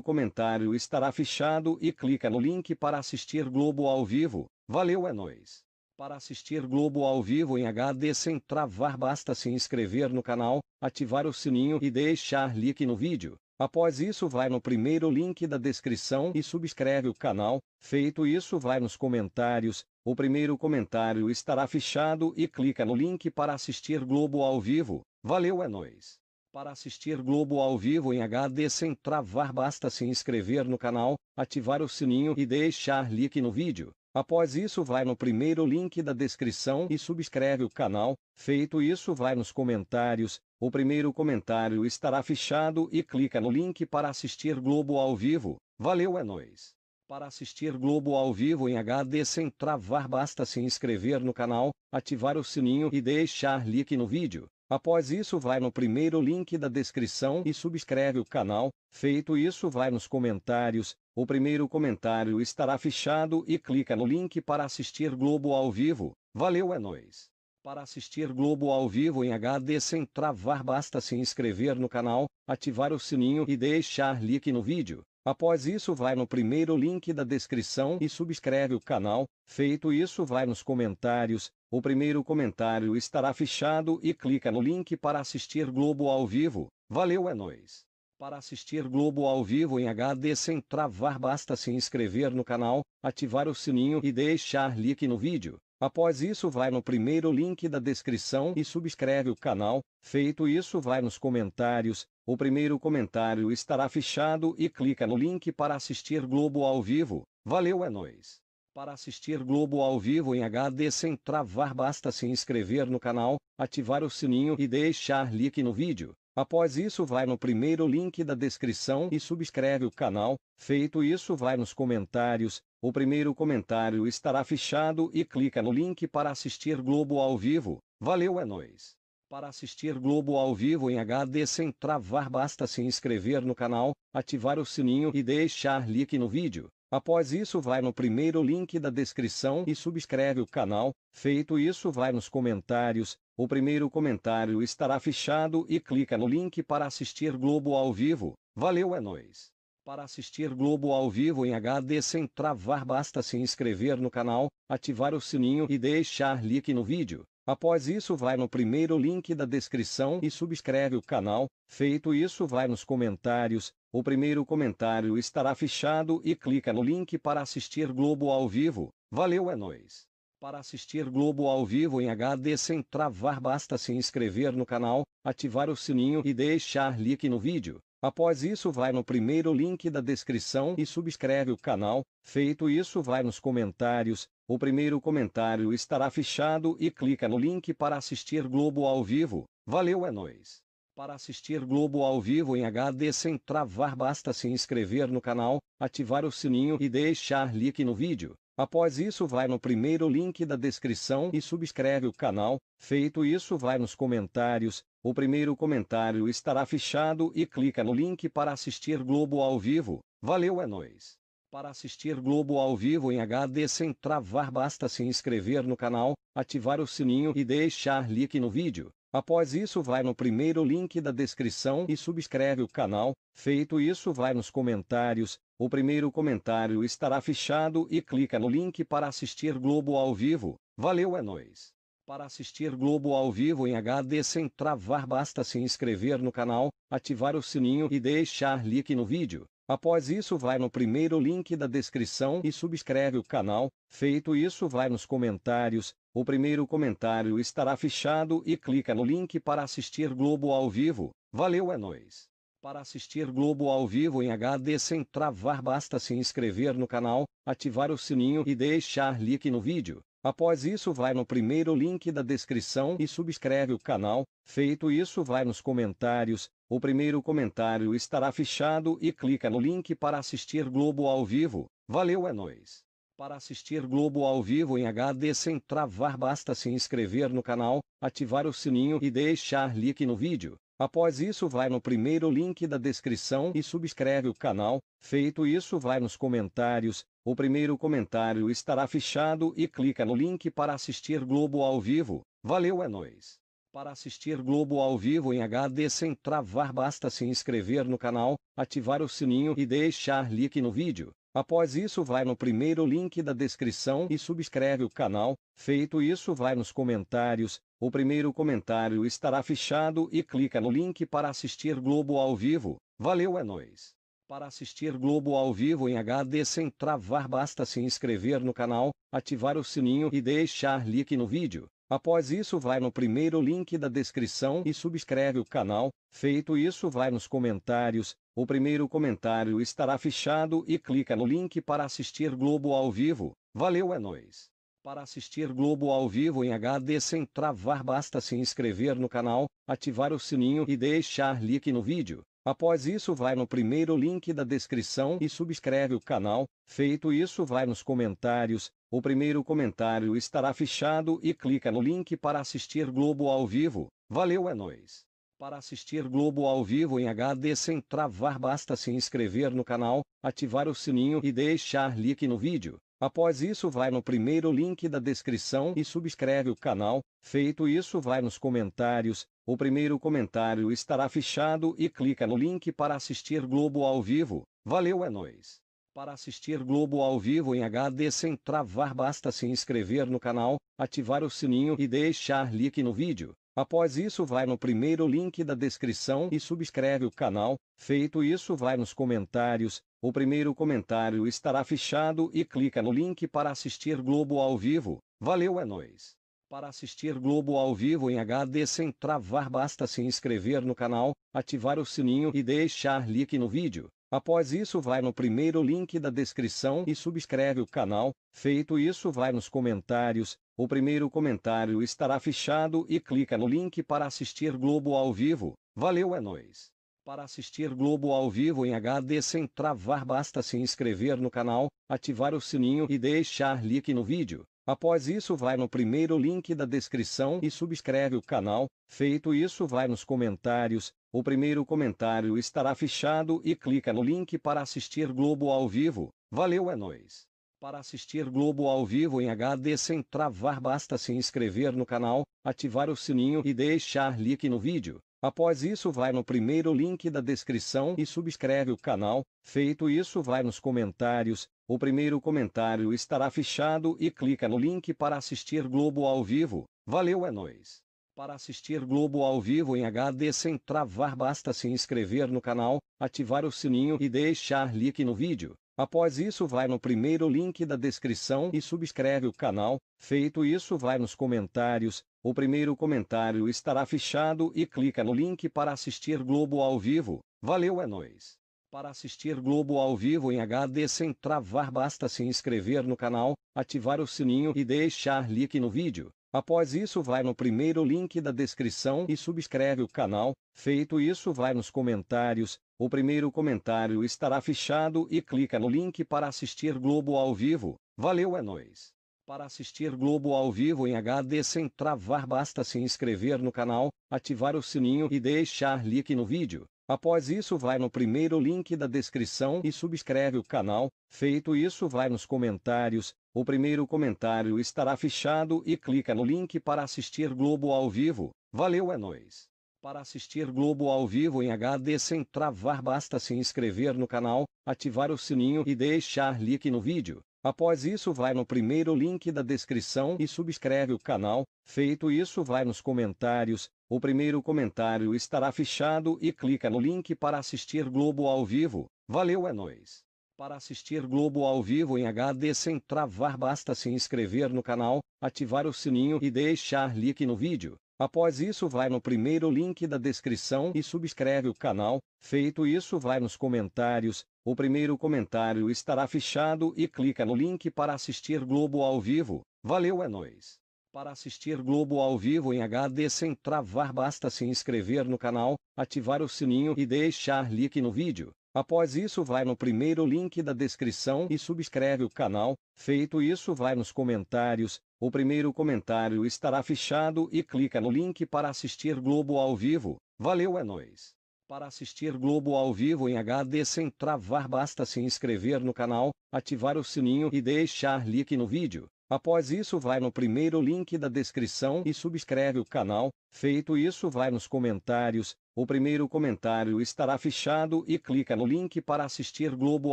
comentário estará fechado e clica no link para assistir Globo ao vivo, valeu é nóis! Para assistir Globo ao vivo em HD sem travar basta se inscrever no canal, ativar o sininho e deixar like no vídeo. Após isso vai no primeiro link da descrição e subscreve o canal, feito isso vai nos comentários, o primeiro comentário estará fechado e clica no link para assistir Globo ao vivo. Valeu é nóis! Para assistir Globo ao vivo em HD sem travar basta se inscrever no canal, ativar o sininho e deixar like no vídeo. Após isso vai no primeiro link da descrição e subscreve o canal, feito isso vai nos comentários, o primeiro comentário estará fechado e clica no link para assistir Globo ao vivo. Valeu é nóis! Para assistir Globo ao vivo em HD sem travar basta se inscrever no canal, ativar o sininho e deixar like no vídeo. Após isso vai no primeiro link da descrição e subscreve o canal, feito isso vai nos comentários, o primeiro comentário estará fechado e clica no link para assistir Globo ao vivo, valeu é nóis! Para assistir Globo ao vivo em HD sem travar basta se inscrever no canal, ativar o sininho e deixar like no vídeo. Após isso vai no primeiro link da descrição e subscreve o canal, feito isso vai nos comentários, o primeiro comentário estará fechado e clica no link para assistir Globo ao vivo, valeu é nóis! Para assistir Globo ao vivo em HD sem travar basta se inscrever no canal, ativar o sininho e deixar like no vídeo. Após isso vai no primeiro link da descrição e subscreve o canal, feito isso vai nos comentários, o primeiro comentário estará fechado e clica no link para assistir Globo ao vivo. Valeu é nóis! Para assistir Globo ao vivo em HD sem travar basta se inscrever no canal, ativar o sininho e deixar like no vídeo. Após isso vai no primeiro link da descrição e subscreve o canal, feito isso vai nos comentários, o primeiro comentário estará fechado e clica no link para assistir Globo ao vivo. Valeu é nóis! Para assistir Globo ao vivo em HD sem travar, basta se inscrever no canal, ativar o sininho e deixar like no vídeo. Após isso, vai no primeiro link da descrição e subscreve o canal. Feito isso, vai nos comentários. O primeiro comentário estará fechado e clica no link para assistir Globo ao vivo. Valeu, é nóis! Para assistir Globo ao vivo em HD sem travar, basta se inscrever no canal, ativar o sininho e deixar like no vídeo. Após isso vai no primeiro link da descrição e subscreve o canal, feito isso vai nos comentários, o primeiro comentário estará fechado e clica no link para assistir Globo ao vivo, valeu é nóis! Para assistir Globo ao vivo em HD sem travar basta se inscrever no canal, ativar o sininho e deixar like no vídeo. Após isso vai no primeiro link da descrição e subscreve o canal, feito isso vai nos comentários, o primeiro comentário estará fechado e clica no link para assistir Globo ao vivo, valeu é nóis! Para assistir Globo ao vivo em HD sem travar basta se inscrever no canal, ativar o sininho e deixar like no vídeo. Após isso vai no primeiro link da descrição e subscreve o canal, feito isso vai nos comentários, o primeiro comentário estará fechado e clica no link para assistir Globo ao vivo. Valeu é nóis! Para assistir Globo ao vivo em HD sem travar basta se inscrever no canal, ativar o sininho e deixar like no vídeo. Após isso vai no primeiro link da descrição e subscreve o canal, feito isso vai nos comentários, o primeiro comentário estará fechado e clica no link para assistir Globo ao vivo. Valeu é nóis! Para assistir Globo ao vivo em HD sem travar basta se inscrever no canal, ativar o sininho e deixar like no vídeo. Após isso vai no primeiro link da descrição e subscreve o canal, feito isso vai nos comentários, o primeiro comentário estará fechado e clica no link para assistir Globo ao vivo. Valeu é nóis! Para assistir Globo ao vivo em HD sem travar basta se inscrever no canal, ativar o sininho e deixar like no vídeo. Após isso vai no primeiro link da descrição e subscreve o canal, feito isso vai nos comentários, o primeiro comentário estará fechado e clica no link para assistir Globo ao vivo, valeu é nóis! Para assistir Globo ao vivo em HD sem travar basta se inscrever no canal, ativar o sininho e deixar like no vídeo. Após isso vai no primeiro link da descrição e subscreve o canal, feito isso vai nos comentários, o primeiro comentário estará fechado e clica no link para assistir Globo ao vivo. Valeu é nóis! Para assistir Globo ao vivo em HD sem travar basta se inscrever no canal, ativar o sininho e deixar like no vídeo. Após isso vai no primeiro link da descrição e subscreve o canal, feito isso vai nos comentários, o primeiro comentário estará fechado e clica no link para assistir Globo ao vivo. Valeu é nóis! Para assistir Globo ao vivo em HD sem travar basta se inscrever no canal, ativar o sininho e deixar like no vídeo. Após isso vai no primeiro link da descrição e subscreve o canal, feito isso vai nos comentários, o primeiro comentário estará fechado e clica no link para assistir Globo ao vivo. Valeu é nóis! Para assistir Globo ao vivo em HD sem travar basta se inscrever no canal, ativar o sininho e deixar like no vídeo. Após isso vai no primeiro link da descrição e subscreve o canal, feito isso vai nos comentários, o primeiro comentário estará fechado e clica no link para assistir Globo ao vivo, valeu é nóis! Para assistir Globo ao vivo em HD sem travar basta se inscrever no canal, ativar o sininho e deixar like no vídeo. Após isso vai no primeiro link da descrição e subscreve o canal, feito isso vai nos comentários, o primeiro comentário estará fechado e clica no link para assistir Globo ao vivo. Valeu é nóis! Para assistir Globo ao vivo em HD sem travar basta se inscrever no canal, ativar o sininho e deixar like no vídeo. Após isso vai no primeiro link da descrição e subscreve o canal, feito isso vai nos comentários, o primeiro comentário estará fechado e clica no link para assistir Globo ao vivo. Valeu é nóis! Para assistir Globo ao vivo em HD sem travar, basta se inscrever no canal, ativar o sininho e deixar like no vídeo. Após isso, vai no primeiro link da descrição e subscreve o canal. Feito isso, vai nos comentários. O primeiro comentário estará fechado e clica no link para assistir Globo ao vivo. Valeu, é nóis! Para assistir Globo ao vivo em HD sem travar, basta se inscrever no canal, ativar o sininho e deixar like no vídeo. Após isso vai no primeiro link da descrição e subscreve o canal, feito isso vai nos comentários, o primeiro comentário estará fechado e clica no link para assistir Globo ao vivo, valeu é nóis! Para assistir Globo ao vivo em HD sem travar basta se inscrever no canal, ativar o sininho e deixar like no vídeo. Após isso vai no primeiro link da descrição e subscreve o canal, feito isso vai nos comentários, o primeiro comentário estará fechado e clica no link para assistir Globo ao vivo, valeu é nóis! Para assistir Globo ao vivo em HD sem travar basta se inscrever no canal, ativar o sininho e deixar like no vídeo. Após isso vai no primeiro link da descrição e subscreve o canal, feito isso vai nos comentários, o primeiro comentário estará fechado e clica no link para assistir Globo ao vivo. Valeu é nóis! Para assistir Globo ao vivo em HD sem travar basta se inscrever no canal, ativar o sininho e deixar like no vídeo. Após isso vai no primeiro link da descrição e subscreve o canal, feito isso vai nos comentários, o primeiro comentário estará fechado e clica no link para assistir Globo ao vivo. Valeu é nóis! Para assistir Globo ao vivo em HD sem travar, basta se inscrever no canal, ativar o sininho e deixar like no vídeo. Após isso, vai no primeiro link da descrição e subscreve o canal. Feito isso, vai nos comentários. O primeiro comentário estará fechado e clica no link para assistir Globo ao vivo. Valeu, é nóis! Para assistir Globo ao vivo em HD sem travar, basta se inscrever no canal, ativar o sininho e deixar like no vídeo. Após isso vai no primeiro link da descrição e subscreve o canal, feito isso vai nos comentários, o primeiro comentário estará fechado e clica no link para assistir Globo ao vivo, valeu é nóis! Para assistir Globo ao vivo em HD sem travar basta se inscrever no canal, ativar o sininho e deixar like no vídeo. Após isso vai no primeiro link da descrição e subscreve o canal, feito isso vai nos comentários, o primeiro comentário estará fechado e clica no link para assistir Globo ao vivo. Valeu é nóis! Para assistir Globo ao vivo em HD sem travar basta se inscrever no canal, ativar o sininho e deixar like no vídeo. Após isso vai no primeiro link da descrição e subscreve o canal, feito isso vai nos comentários, o primeiro comentário estará fechado e clica no link para assistir Globo ao vivo. Valeu é nóis! Para assistir Globo ao vivo em HD sem travar basta se inscrever no canal, ativar o sininho e deixar like no vídeo. Após isso vai no primeiro link da descrição e subscreve o canal, feito isso vai nos comentários, o primeiro comentário estará fechado e clica no link para assistir Globo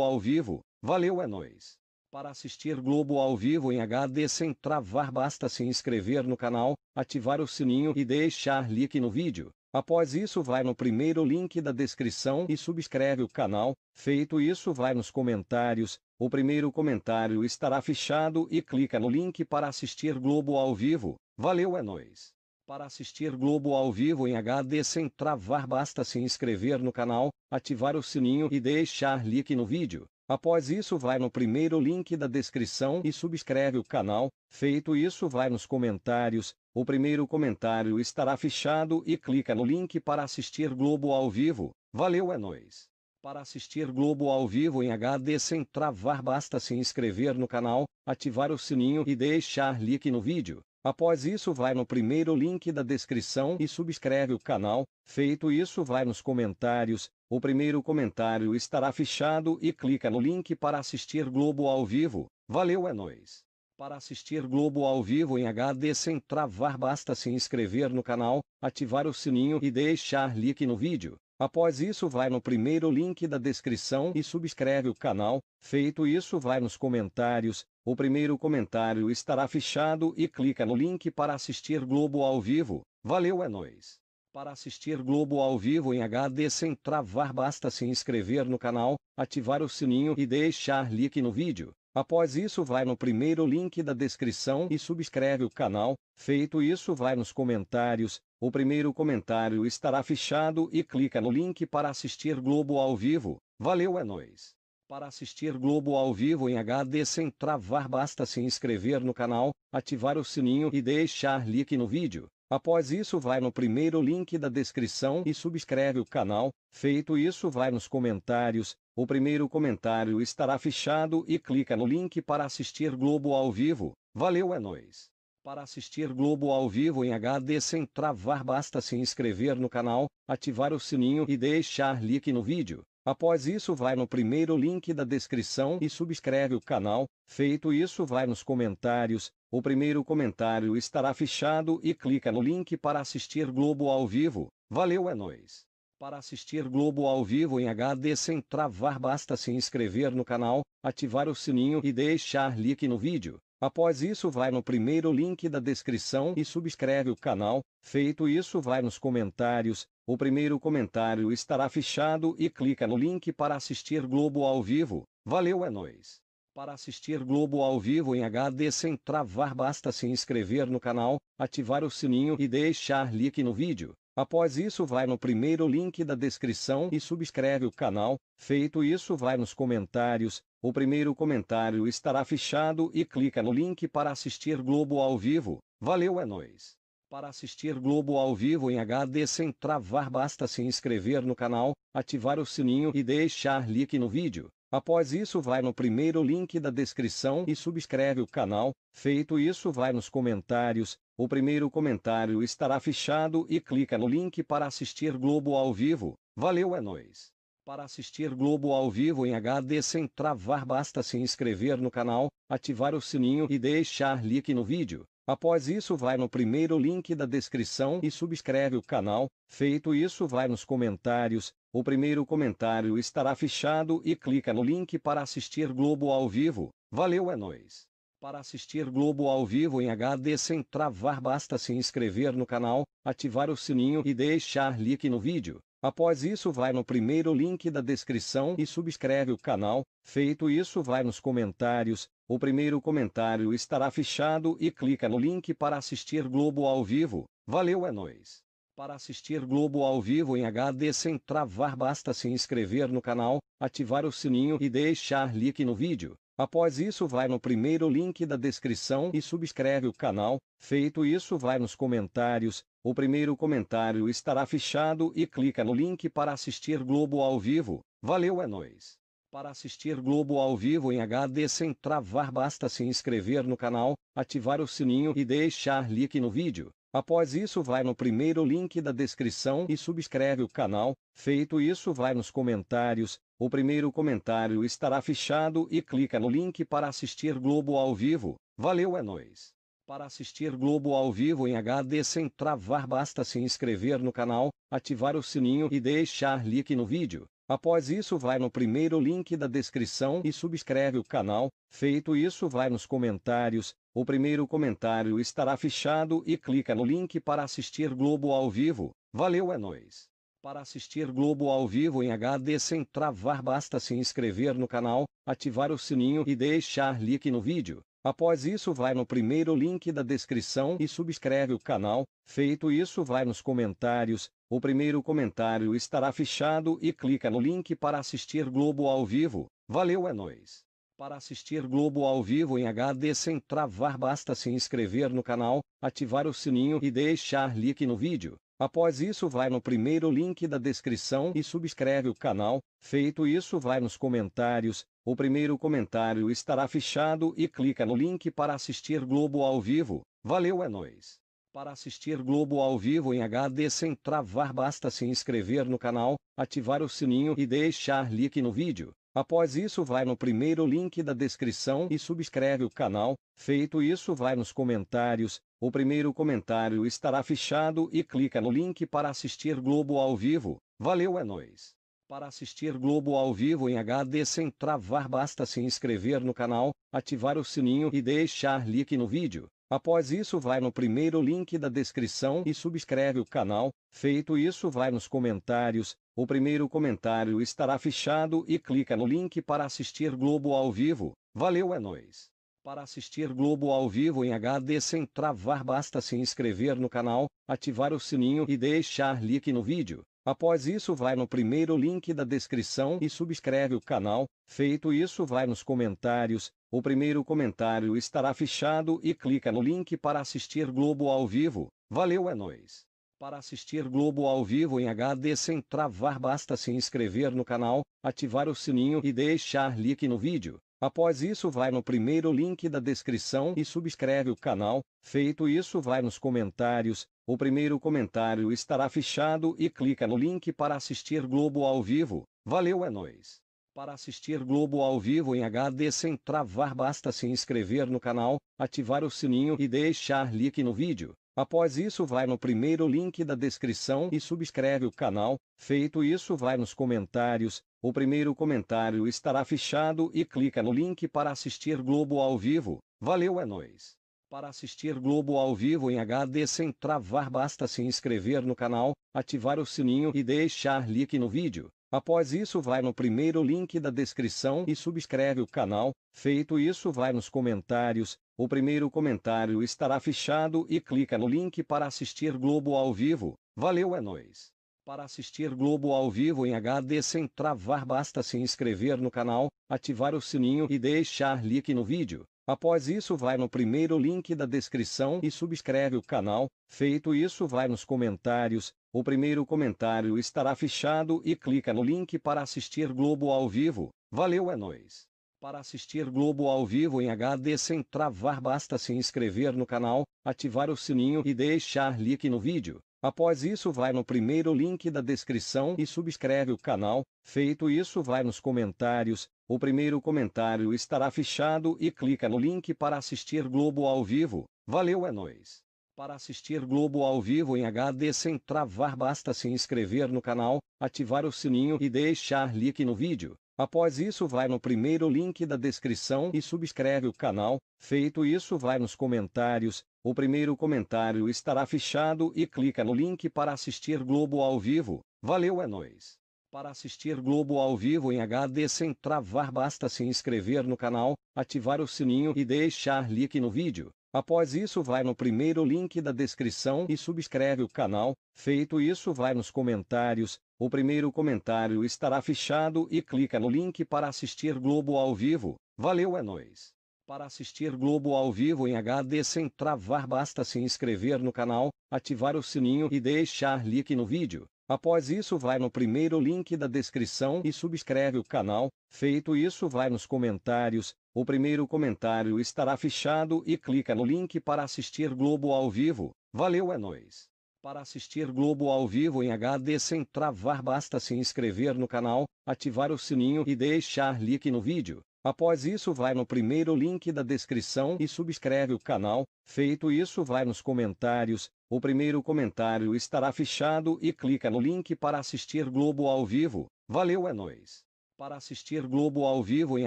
ao vivo. Valeu é nóis! Para assistir Globo ao vivo em HD sem travar basta se inscrever no canal, ativar o sininho e deixar like no vídeo. Após isso vai no primeiro link da descrição e subscreve o canal, feito isso vai nos comentários, o primeiro comentário estará fechado e clica no link para assistir Globo ao vivo, valeu é nóis! Para assistir Globo ao vivo em HD sem travar basta se inscrever no canal, ativar o sininho e deixar like no vídeo. Após isso vai no primeiro link da descrição e subscreve o canal, feito isso vai nos comentários, o primeiro comentário estará fechado e clica no link para assistir Globo ao vivo. Valeu é nóis! Para assistir Globo ao vivo em HD sem travar basta se inscrever no canal, ativar o sininho e deixar like no vídeo. Após isso vai no primeiro link da descrição e subscreve o canal, feito isso vai nos comentários, o primeiro comentário estará fechado e clica no link para assistir Globo ao vivo. Valeu é nóis! Para assistir Globo ao vivo em HD sem travar, basta se inscrever no canal, ativar o sininho e deixar like no vídeo. Após isso, vai no primeiro link da descrição e subscreve o canal. Feito isso, vai nos comentários. O primeiro comentário estará fechado e clica no link para assistir Globo ao vivo. Valeu, é nóis! Para assistir Globo ao vivo em HD sem travar, basta se inscrever no canal, ativar o sininho e deixar like no vídeo. Após isso vai no primeiro link da descrição e subscreve o canal, feito isso vai nos comentários, o primeiro comentário estará fechado e clica no link para assistir Globo ao vivo, valeu é nóis! Para assistir Globo ao vivo em HD sem travar basta se inscrever no canal, ativar o sininho e deixar like no vídeo. Após isso vai no primeiro link da descrição e subscreve o canal, feito isso vai nos comentários, o primeiro comentário estará fechado e clica no link para assistir Globo ao vivo, valeu é nóis! Para assistir Globo ao vivo em HD sem travar basta se inscrever no canal, ativar o sininho e deixar like no vídeo. Após isso vai no primeiro link da descrição e subscreve o canal, feito isso vai nos comentários, o primeiro comentário estará fechado e clica no link para assistir Globo ao vivo. Valeu é nós. Para assistir Globo ao vivo em HD sem travar basta se inscrever no canal, ativar o sininho e deixar like no vídeo. Após isso vai no primeiro link da descrição e subscreve o canal, feito isso vai nos comentários, o primeiro comentário estará fechado e clica no link para assistir Globo ao vivo. Valeu é nós. Para assistir Globo ao vivo em HD sem travar basta se inscrever no canal, ativar o sininho e deixar like no vídeo. Após isso vai no primeiro link da descrição e subscreve o canal, feito isso vai nos comentários, o primeiro comentário estará fechado e clica no link para assistir Globo ao vivo. Valeu é nóis! Para assistir Globo ao vivo em HD sem travar basta se inscrever no canal, ativar o sininho e deixar like no vídeo. Após isso vai no primeiro link da descrição e subscreve o canal, feito isso vai nos comentários, o primeiro comentário estará fechado e clica no link para assistir Globo ao vivo, valeu é nóis! Para assistir Globo ao vivo em HD sem travar basta se inscrever no canal, ativar o sininho e deixar like no vídeo. Após isso vai no primeiro link da descrição e subscreve o canal, feito isso vai nos comentários, o primeiro comentário estará fechado e clica no link para assistir Globo ao vivo. Valeu é nóis! Para assistir Globo ao vivo em HD sem travar basta se inscrever no canal, ativar o sininho e deixar like no vídeo. Após isso vai no primeiro link da descrição e subscreve o canal, feito isso vai nos comentários, o primeiro comentário estará fechado e clica no link para assistir Globo ao vivo. Valeu é nóis! Para assistir Globo ao vivo em HD sem travar basta se inscrever no canal, ativar o sininho e deixar like no vídeo. Após isso vai no primeiro link da descrição e subscreve o canal, feito isso vai nos comentários, o primeiro comentário estará fechado e clica no link para assistir Globo ao vivo. Valeu é nóis! Para assistir Globo ao vivo em HD sem travar basta se inscrever no canal, ativar o sininho e deixar like no vídeo. Após isso vai no primeiro link da descrição e subscreve o canal, feito isso vai nos comentários, o primeiro comentário estará fechado e clica no link para assistir Globo ao vivo, valeu é nóis! Para assistir Globo ao vivo em HD sem travar basta se inscrever no canal, ativar o sininho e deixar like no vídeo. Após isso vai no primeiro link da descrição e subscreve o canal, feito isso vai nos comentários, o primeiro comentário estará fechado e clica no link para assistir Globo ao vivo. Valeu é nóis! Para assistir Globo ao vivo em HD sem travar basta se inscrever no canal, ativar o sininho e deixar like no vídeo. Após isso vai no primeiro link da descrição e subscreve o canal, feito isso vai nos comentários, o primeiro comentário estará fechado e clica no link para assistir Globo ao vivo. Valeu é nóis! Para assistir Globo ao vivo em HD sem travar, basta se inscrever no canal, ativar o sininho e deixar like no vídeo. Após isso, vai no primeiro link da descrição e subscreve o canal. Feito isso, vai nos comentários. O primeiro comentário estará fechado e clica no link para assistir Globo ao vivo. Valeu, é nóis! Para assistir Globo ao vivo em HD sem travar, basta se inscrever no canal, ativar o sininho e deixar like no vídeo. Após isso vai no primeiro link da descrição e subscreve o canal, feito isso vai nos comentários, o primeiro comentário estará fechado e clica no link para assistir Globo ao vivo, valeu é nóis! Para assistir Globo ao vivo em HD sem travar basta se inscrever no canal, ativar o sininho e deixar like no vídeo. Após isso vai no primeiro link da descrição e subscreve o canal, feito isso vai nos comentários, o primeiro comentário estará fechado e clica no link para assistir Globo ao vivo, valeu é nóis! Para assistir Globo ao vivo em HD sem travar basta se inscrever no canal, ativar o sininho e deixar like no vídeo. Após isso vai no primeiro link da descrição e subscreve o canal, feito isso vai nos comentários, o primeiro comentário estará fechado e clica no link para assistir Globo ao vivo. Valeu é nóis! Para assistir Globo ao vivo em HD sem travar basta se inscrever no canal, ativar o sininho e deixar like no vídeo. Após isso vai no primeiro link da descrição e subscreve o canal, feito isso vai nos comentários, o primeiro comentário estará fechado e clica no link para assistir Globo ao vivo. Valeu é nóis! Para assistir Globo ao vivo em HD sem travar, basta se inscrever no canal, ativar o sininho e deixar like no vídeo. Após isso, vai no primeiro link da descrição e subscreve o canal. Feito isso, vai nos comentários. O primeiro comentário estará fechado e clica no link para assistir Globo ao vivo. Valeu, é nóis! Para assistir Globo ao vivo em HD sem travar, basta se inscrever no canal, ativar o sininho e deixar like no vídeo. Após isso vai no primeiro link da descrição e subscreve o canal, feito isso vai nos comentários, o primeiro comentário estará fechado e clica no link para assistir Globo ao vivo, valeu é nóis! Para assistir Globo ao vivo em HD sem travar basta se inscrever no canal, ativar o sininho e deixar like no vídeo. Após isso vai no primeiro link da descrição e subscreve o canal, feito isso vai nos comentários, o primeiro comentário estará fechado e clica no link para assistir Globo ao vivo. Valeu é nóis! Para assistir Globo ao vivo em HD sem travar basta se inscrever no canal, ativar o sininho e deixar like no vídeo. Após isso vai no primeiro link da descrição e subscreve o canal, feito isso vai nos comentários, o primeiro comentário estará fechado e clica no link para assistir Globo ao vivo. Valeu é nóis! Para assistir Globo ao vivo em HD sem travar basta se inscrever no canal, ativar o sininho e deixar like no vídeo. Após isso vai no primeiro link da descrição e subscreve o canal, feito isso vai nos comentários, o primeiro comentário estará fechado e clica no link para assistir Globo ao vivo. Valeu é nóis! Para assistir Globo ao vivo em HD sem travar basta se inscrever no canal, ativar o sininho e deixar like no vídeo. Após isso vai no primeiro link da descrição e subscreve o canal, feito isso vai nos comentários, o primeiro comentário estará fechado e clica no link para assistir Globo ao vivo, valeu é nóis! Para assistir Globo ao vivo em HD sem travar basta se inscrever no canal, ativar o sininho e deixar like no vídeo. Após isso vai no primeiro link da descrição e subscreve o canal, feito isso vai nos comentários, o primeiro comentário estará fechado e clica no link para assistir Globo ao vivo. Valeu é nóis! Para assistir Globo ao vivo em HD sem travar basta se inscrever no canal, ativar o sininho e deixar like no vídeo. Após isso vai no primeiro link da descrição e subscreve o canal, feito isso vai nos comentários, o primeiro comentário estará fechado e clica no link para assistir Globo ao vivo. Valeu é nóis! Para assistir Globo ao vivo em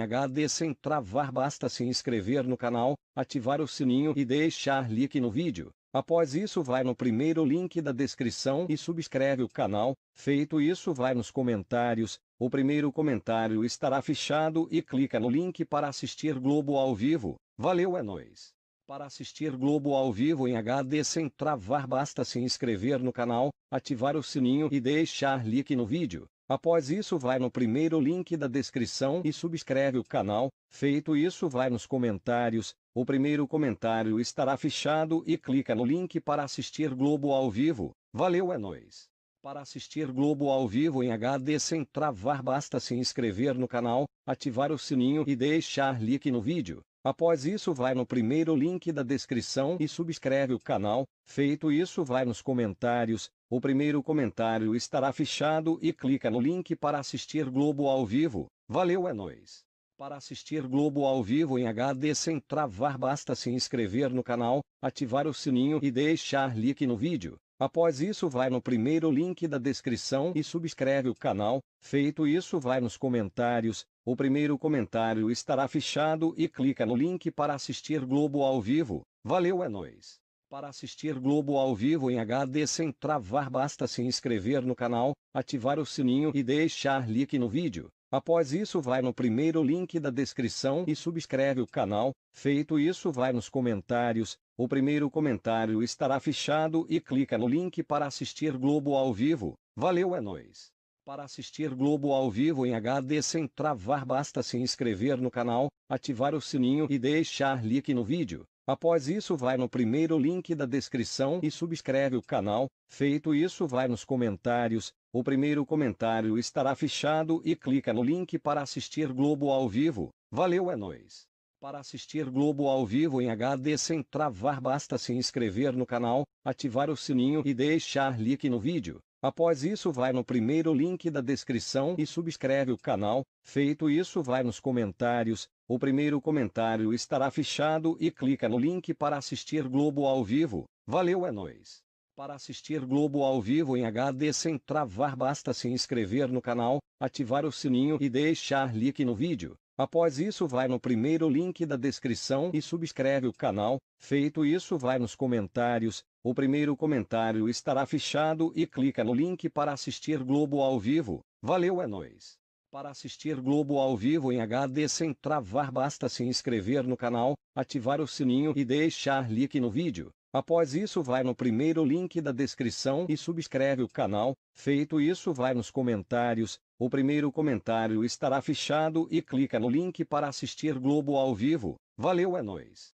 HD sem travar, basta se inscrever no canal, ativar o sininho e deixar like no vídeo. Após isso, vai no primeiro link da descrição e subscreve o canal. Feito isso, vai nos comentários. O primeiro comentário estará fechado e clica no link para assistir Globo ao vivo. Valeu, é nóis! Para assistir Globo ao vivo em HD sem travar, basta se inscrever no canal, ativar o sininho e deixar like no vídeo. Após isso vai no primeiro link da descrição e subscreve o canal, feito isso vai nos comentários, o primeiro comentário estará fechado e clica no link para assistir Globo ao vivo, valeu é nóis! Para assistir Globo ao vivo em HD sem travar basta se inscrever no canal, ativar o sininho e deixar like no vídeo. Após isso vai no primeiro link da descrição e subscreve o canal, feito isso vai nos comentários, o primeiro comentário estará fechado e clica no link para assistir Globo ao vivo, valeu é nóis! Para assistir Globo ao vivo em HD sem travar basta se inscrever no canal, ativar o sininho e deixar like no vídeo. Após isso vai no primeiro link da descrição e subscreve o canal, feito isso vai nos comentários, o primeiro comentário estará fechado e clica no link para assistir Globo ao vivo. Valeu é nóis! Para assistir Globo ao vivo em HD sem travar basta se inscrever no canal, ativar o sininho e deixar like no vídeo. Após isso vai no primeiro link da descrição e subscreve o canal, feito isso vai nos comentários, o primeiro comentário estará fechado e clica no link para assistir Globo ao vivo. Valeu é nóis! Para assistir Globo ao vivo em HD sem travar, basta se inscrever no canal, ativar o sininho e deixar like no vídeo. Após isso, vai no primeiro link da descrição e subscreve o canal. Feito isso, vai nos comentários. O primeiro comentário estará fechado e clica no link para assistir Globo ao vivo. Valeu, é nóis! Para assistir Globo ao vivo em HD sem travar, basta se inscrever no canal, ativar o sininho e deixar like no vídeo. Após isso vai no primeiro link da descrição e subscreve o canal, feito isso vai nos comentários, o primeiro comentário estará fechado e clica no link para assistir Globo ao vivo, valeu é nóis! Para assistir Globo ao vivo em HD sem travar basta se inscrever no canal, ativar o sininho e deixar like no vídeo. Após isso vai no primeiro link da descrição e subscreve o canal, feito isso vai nos comentários, o primeiro comentário estará fechado e clica no link para assistir Globo ao vivo. Valeu é nóis! Para assistir Globo ao vivo em HD sem travar basta se inscrever no canal, ativar o sininho e deixar like no vídeo. Após isso vai no primeiro link da descrição e subscreve o canal, feito isso vai nos comentários, o primeiro comentário estará fechado e clica no link para assistir Globo ao vivo. Valeu é nóis!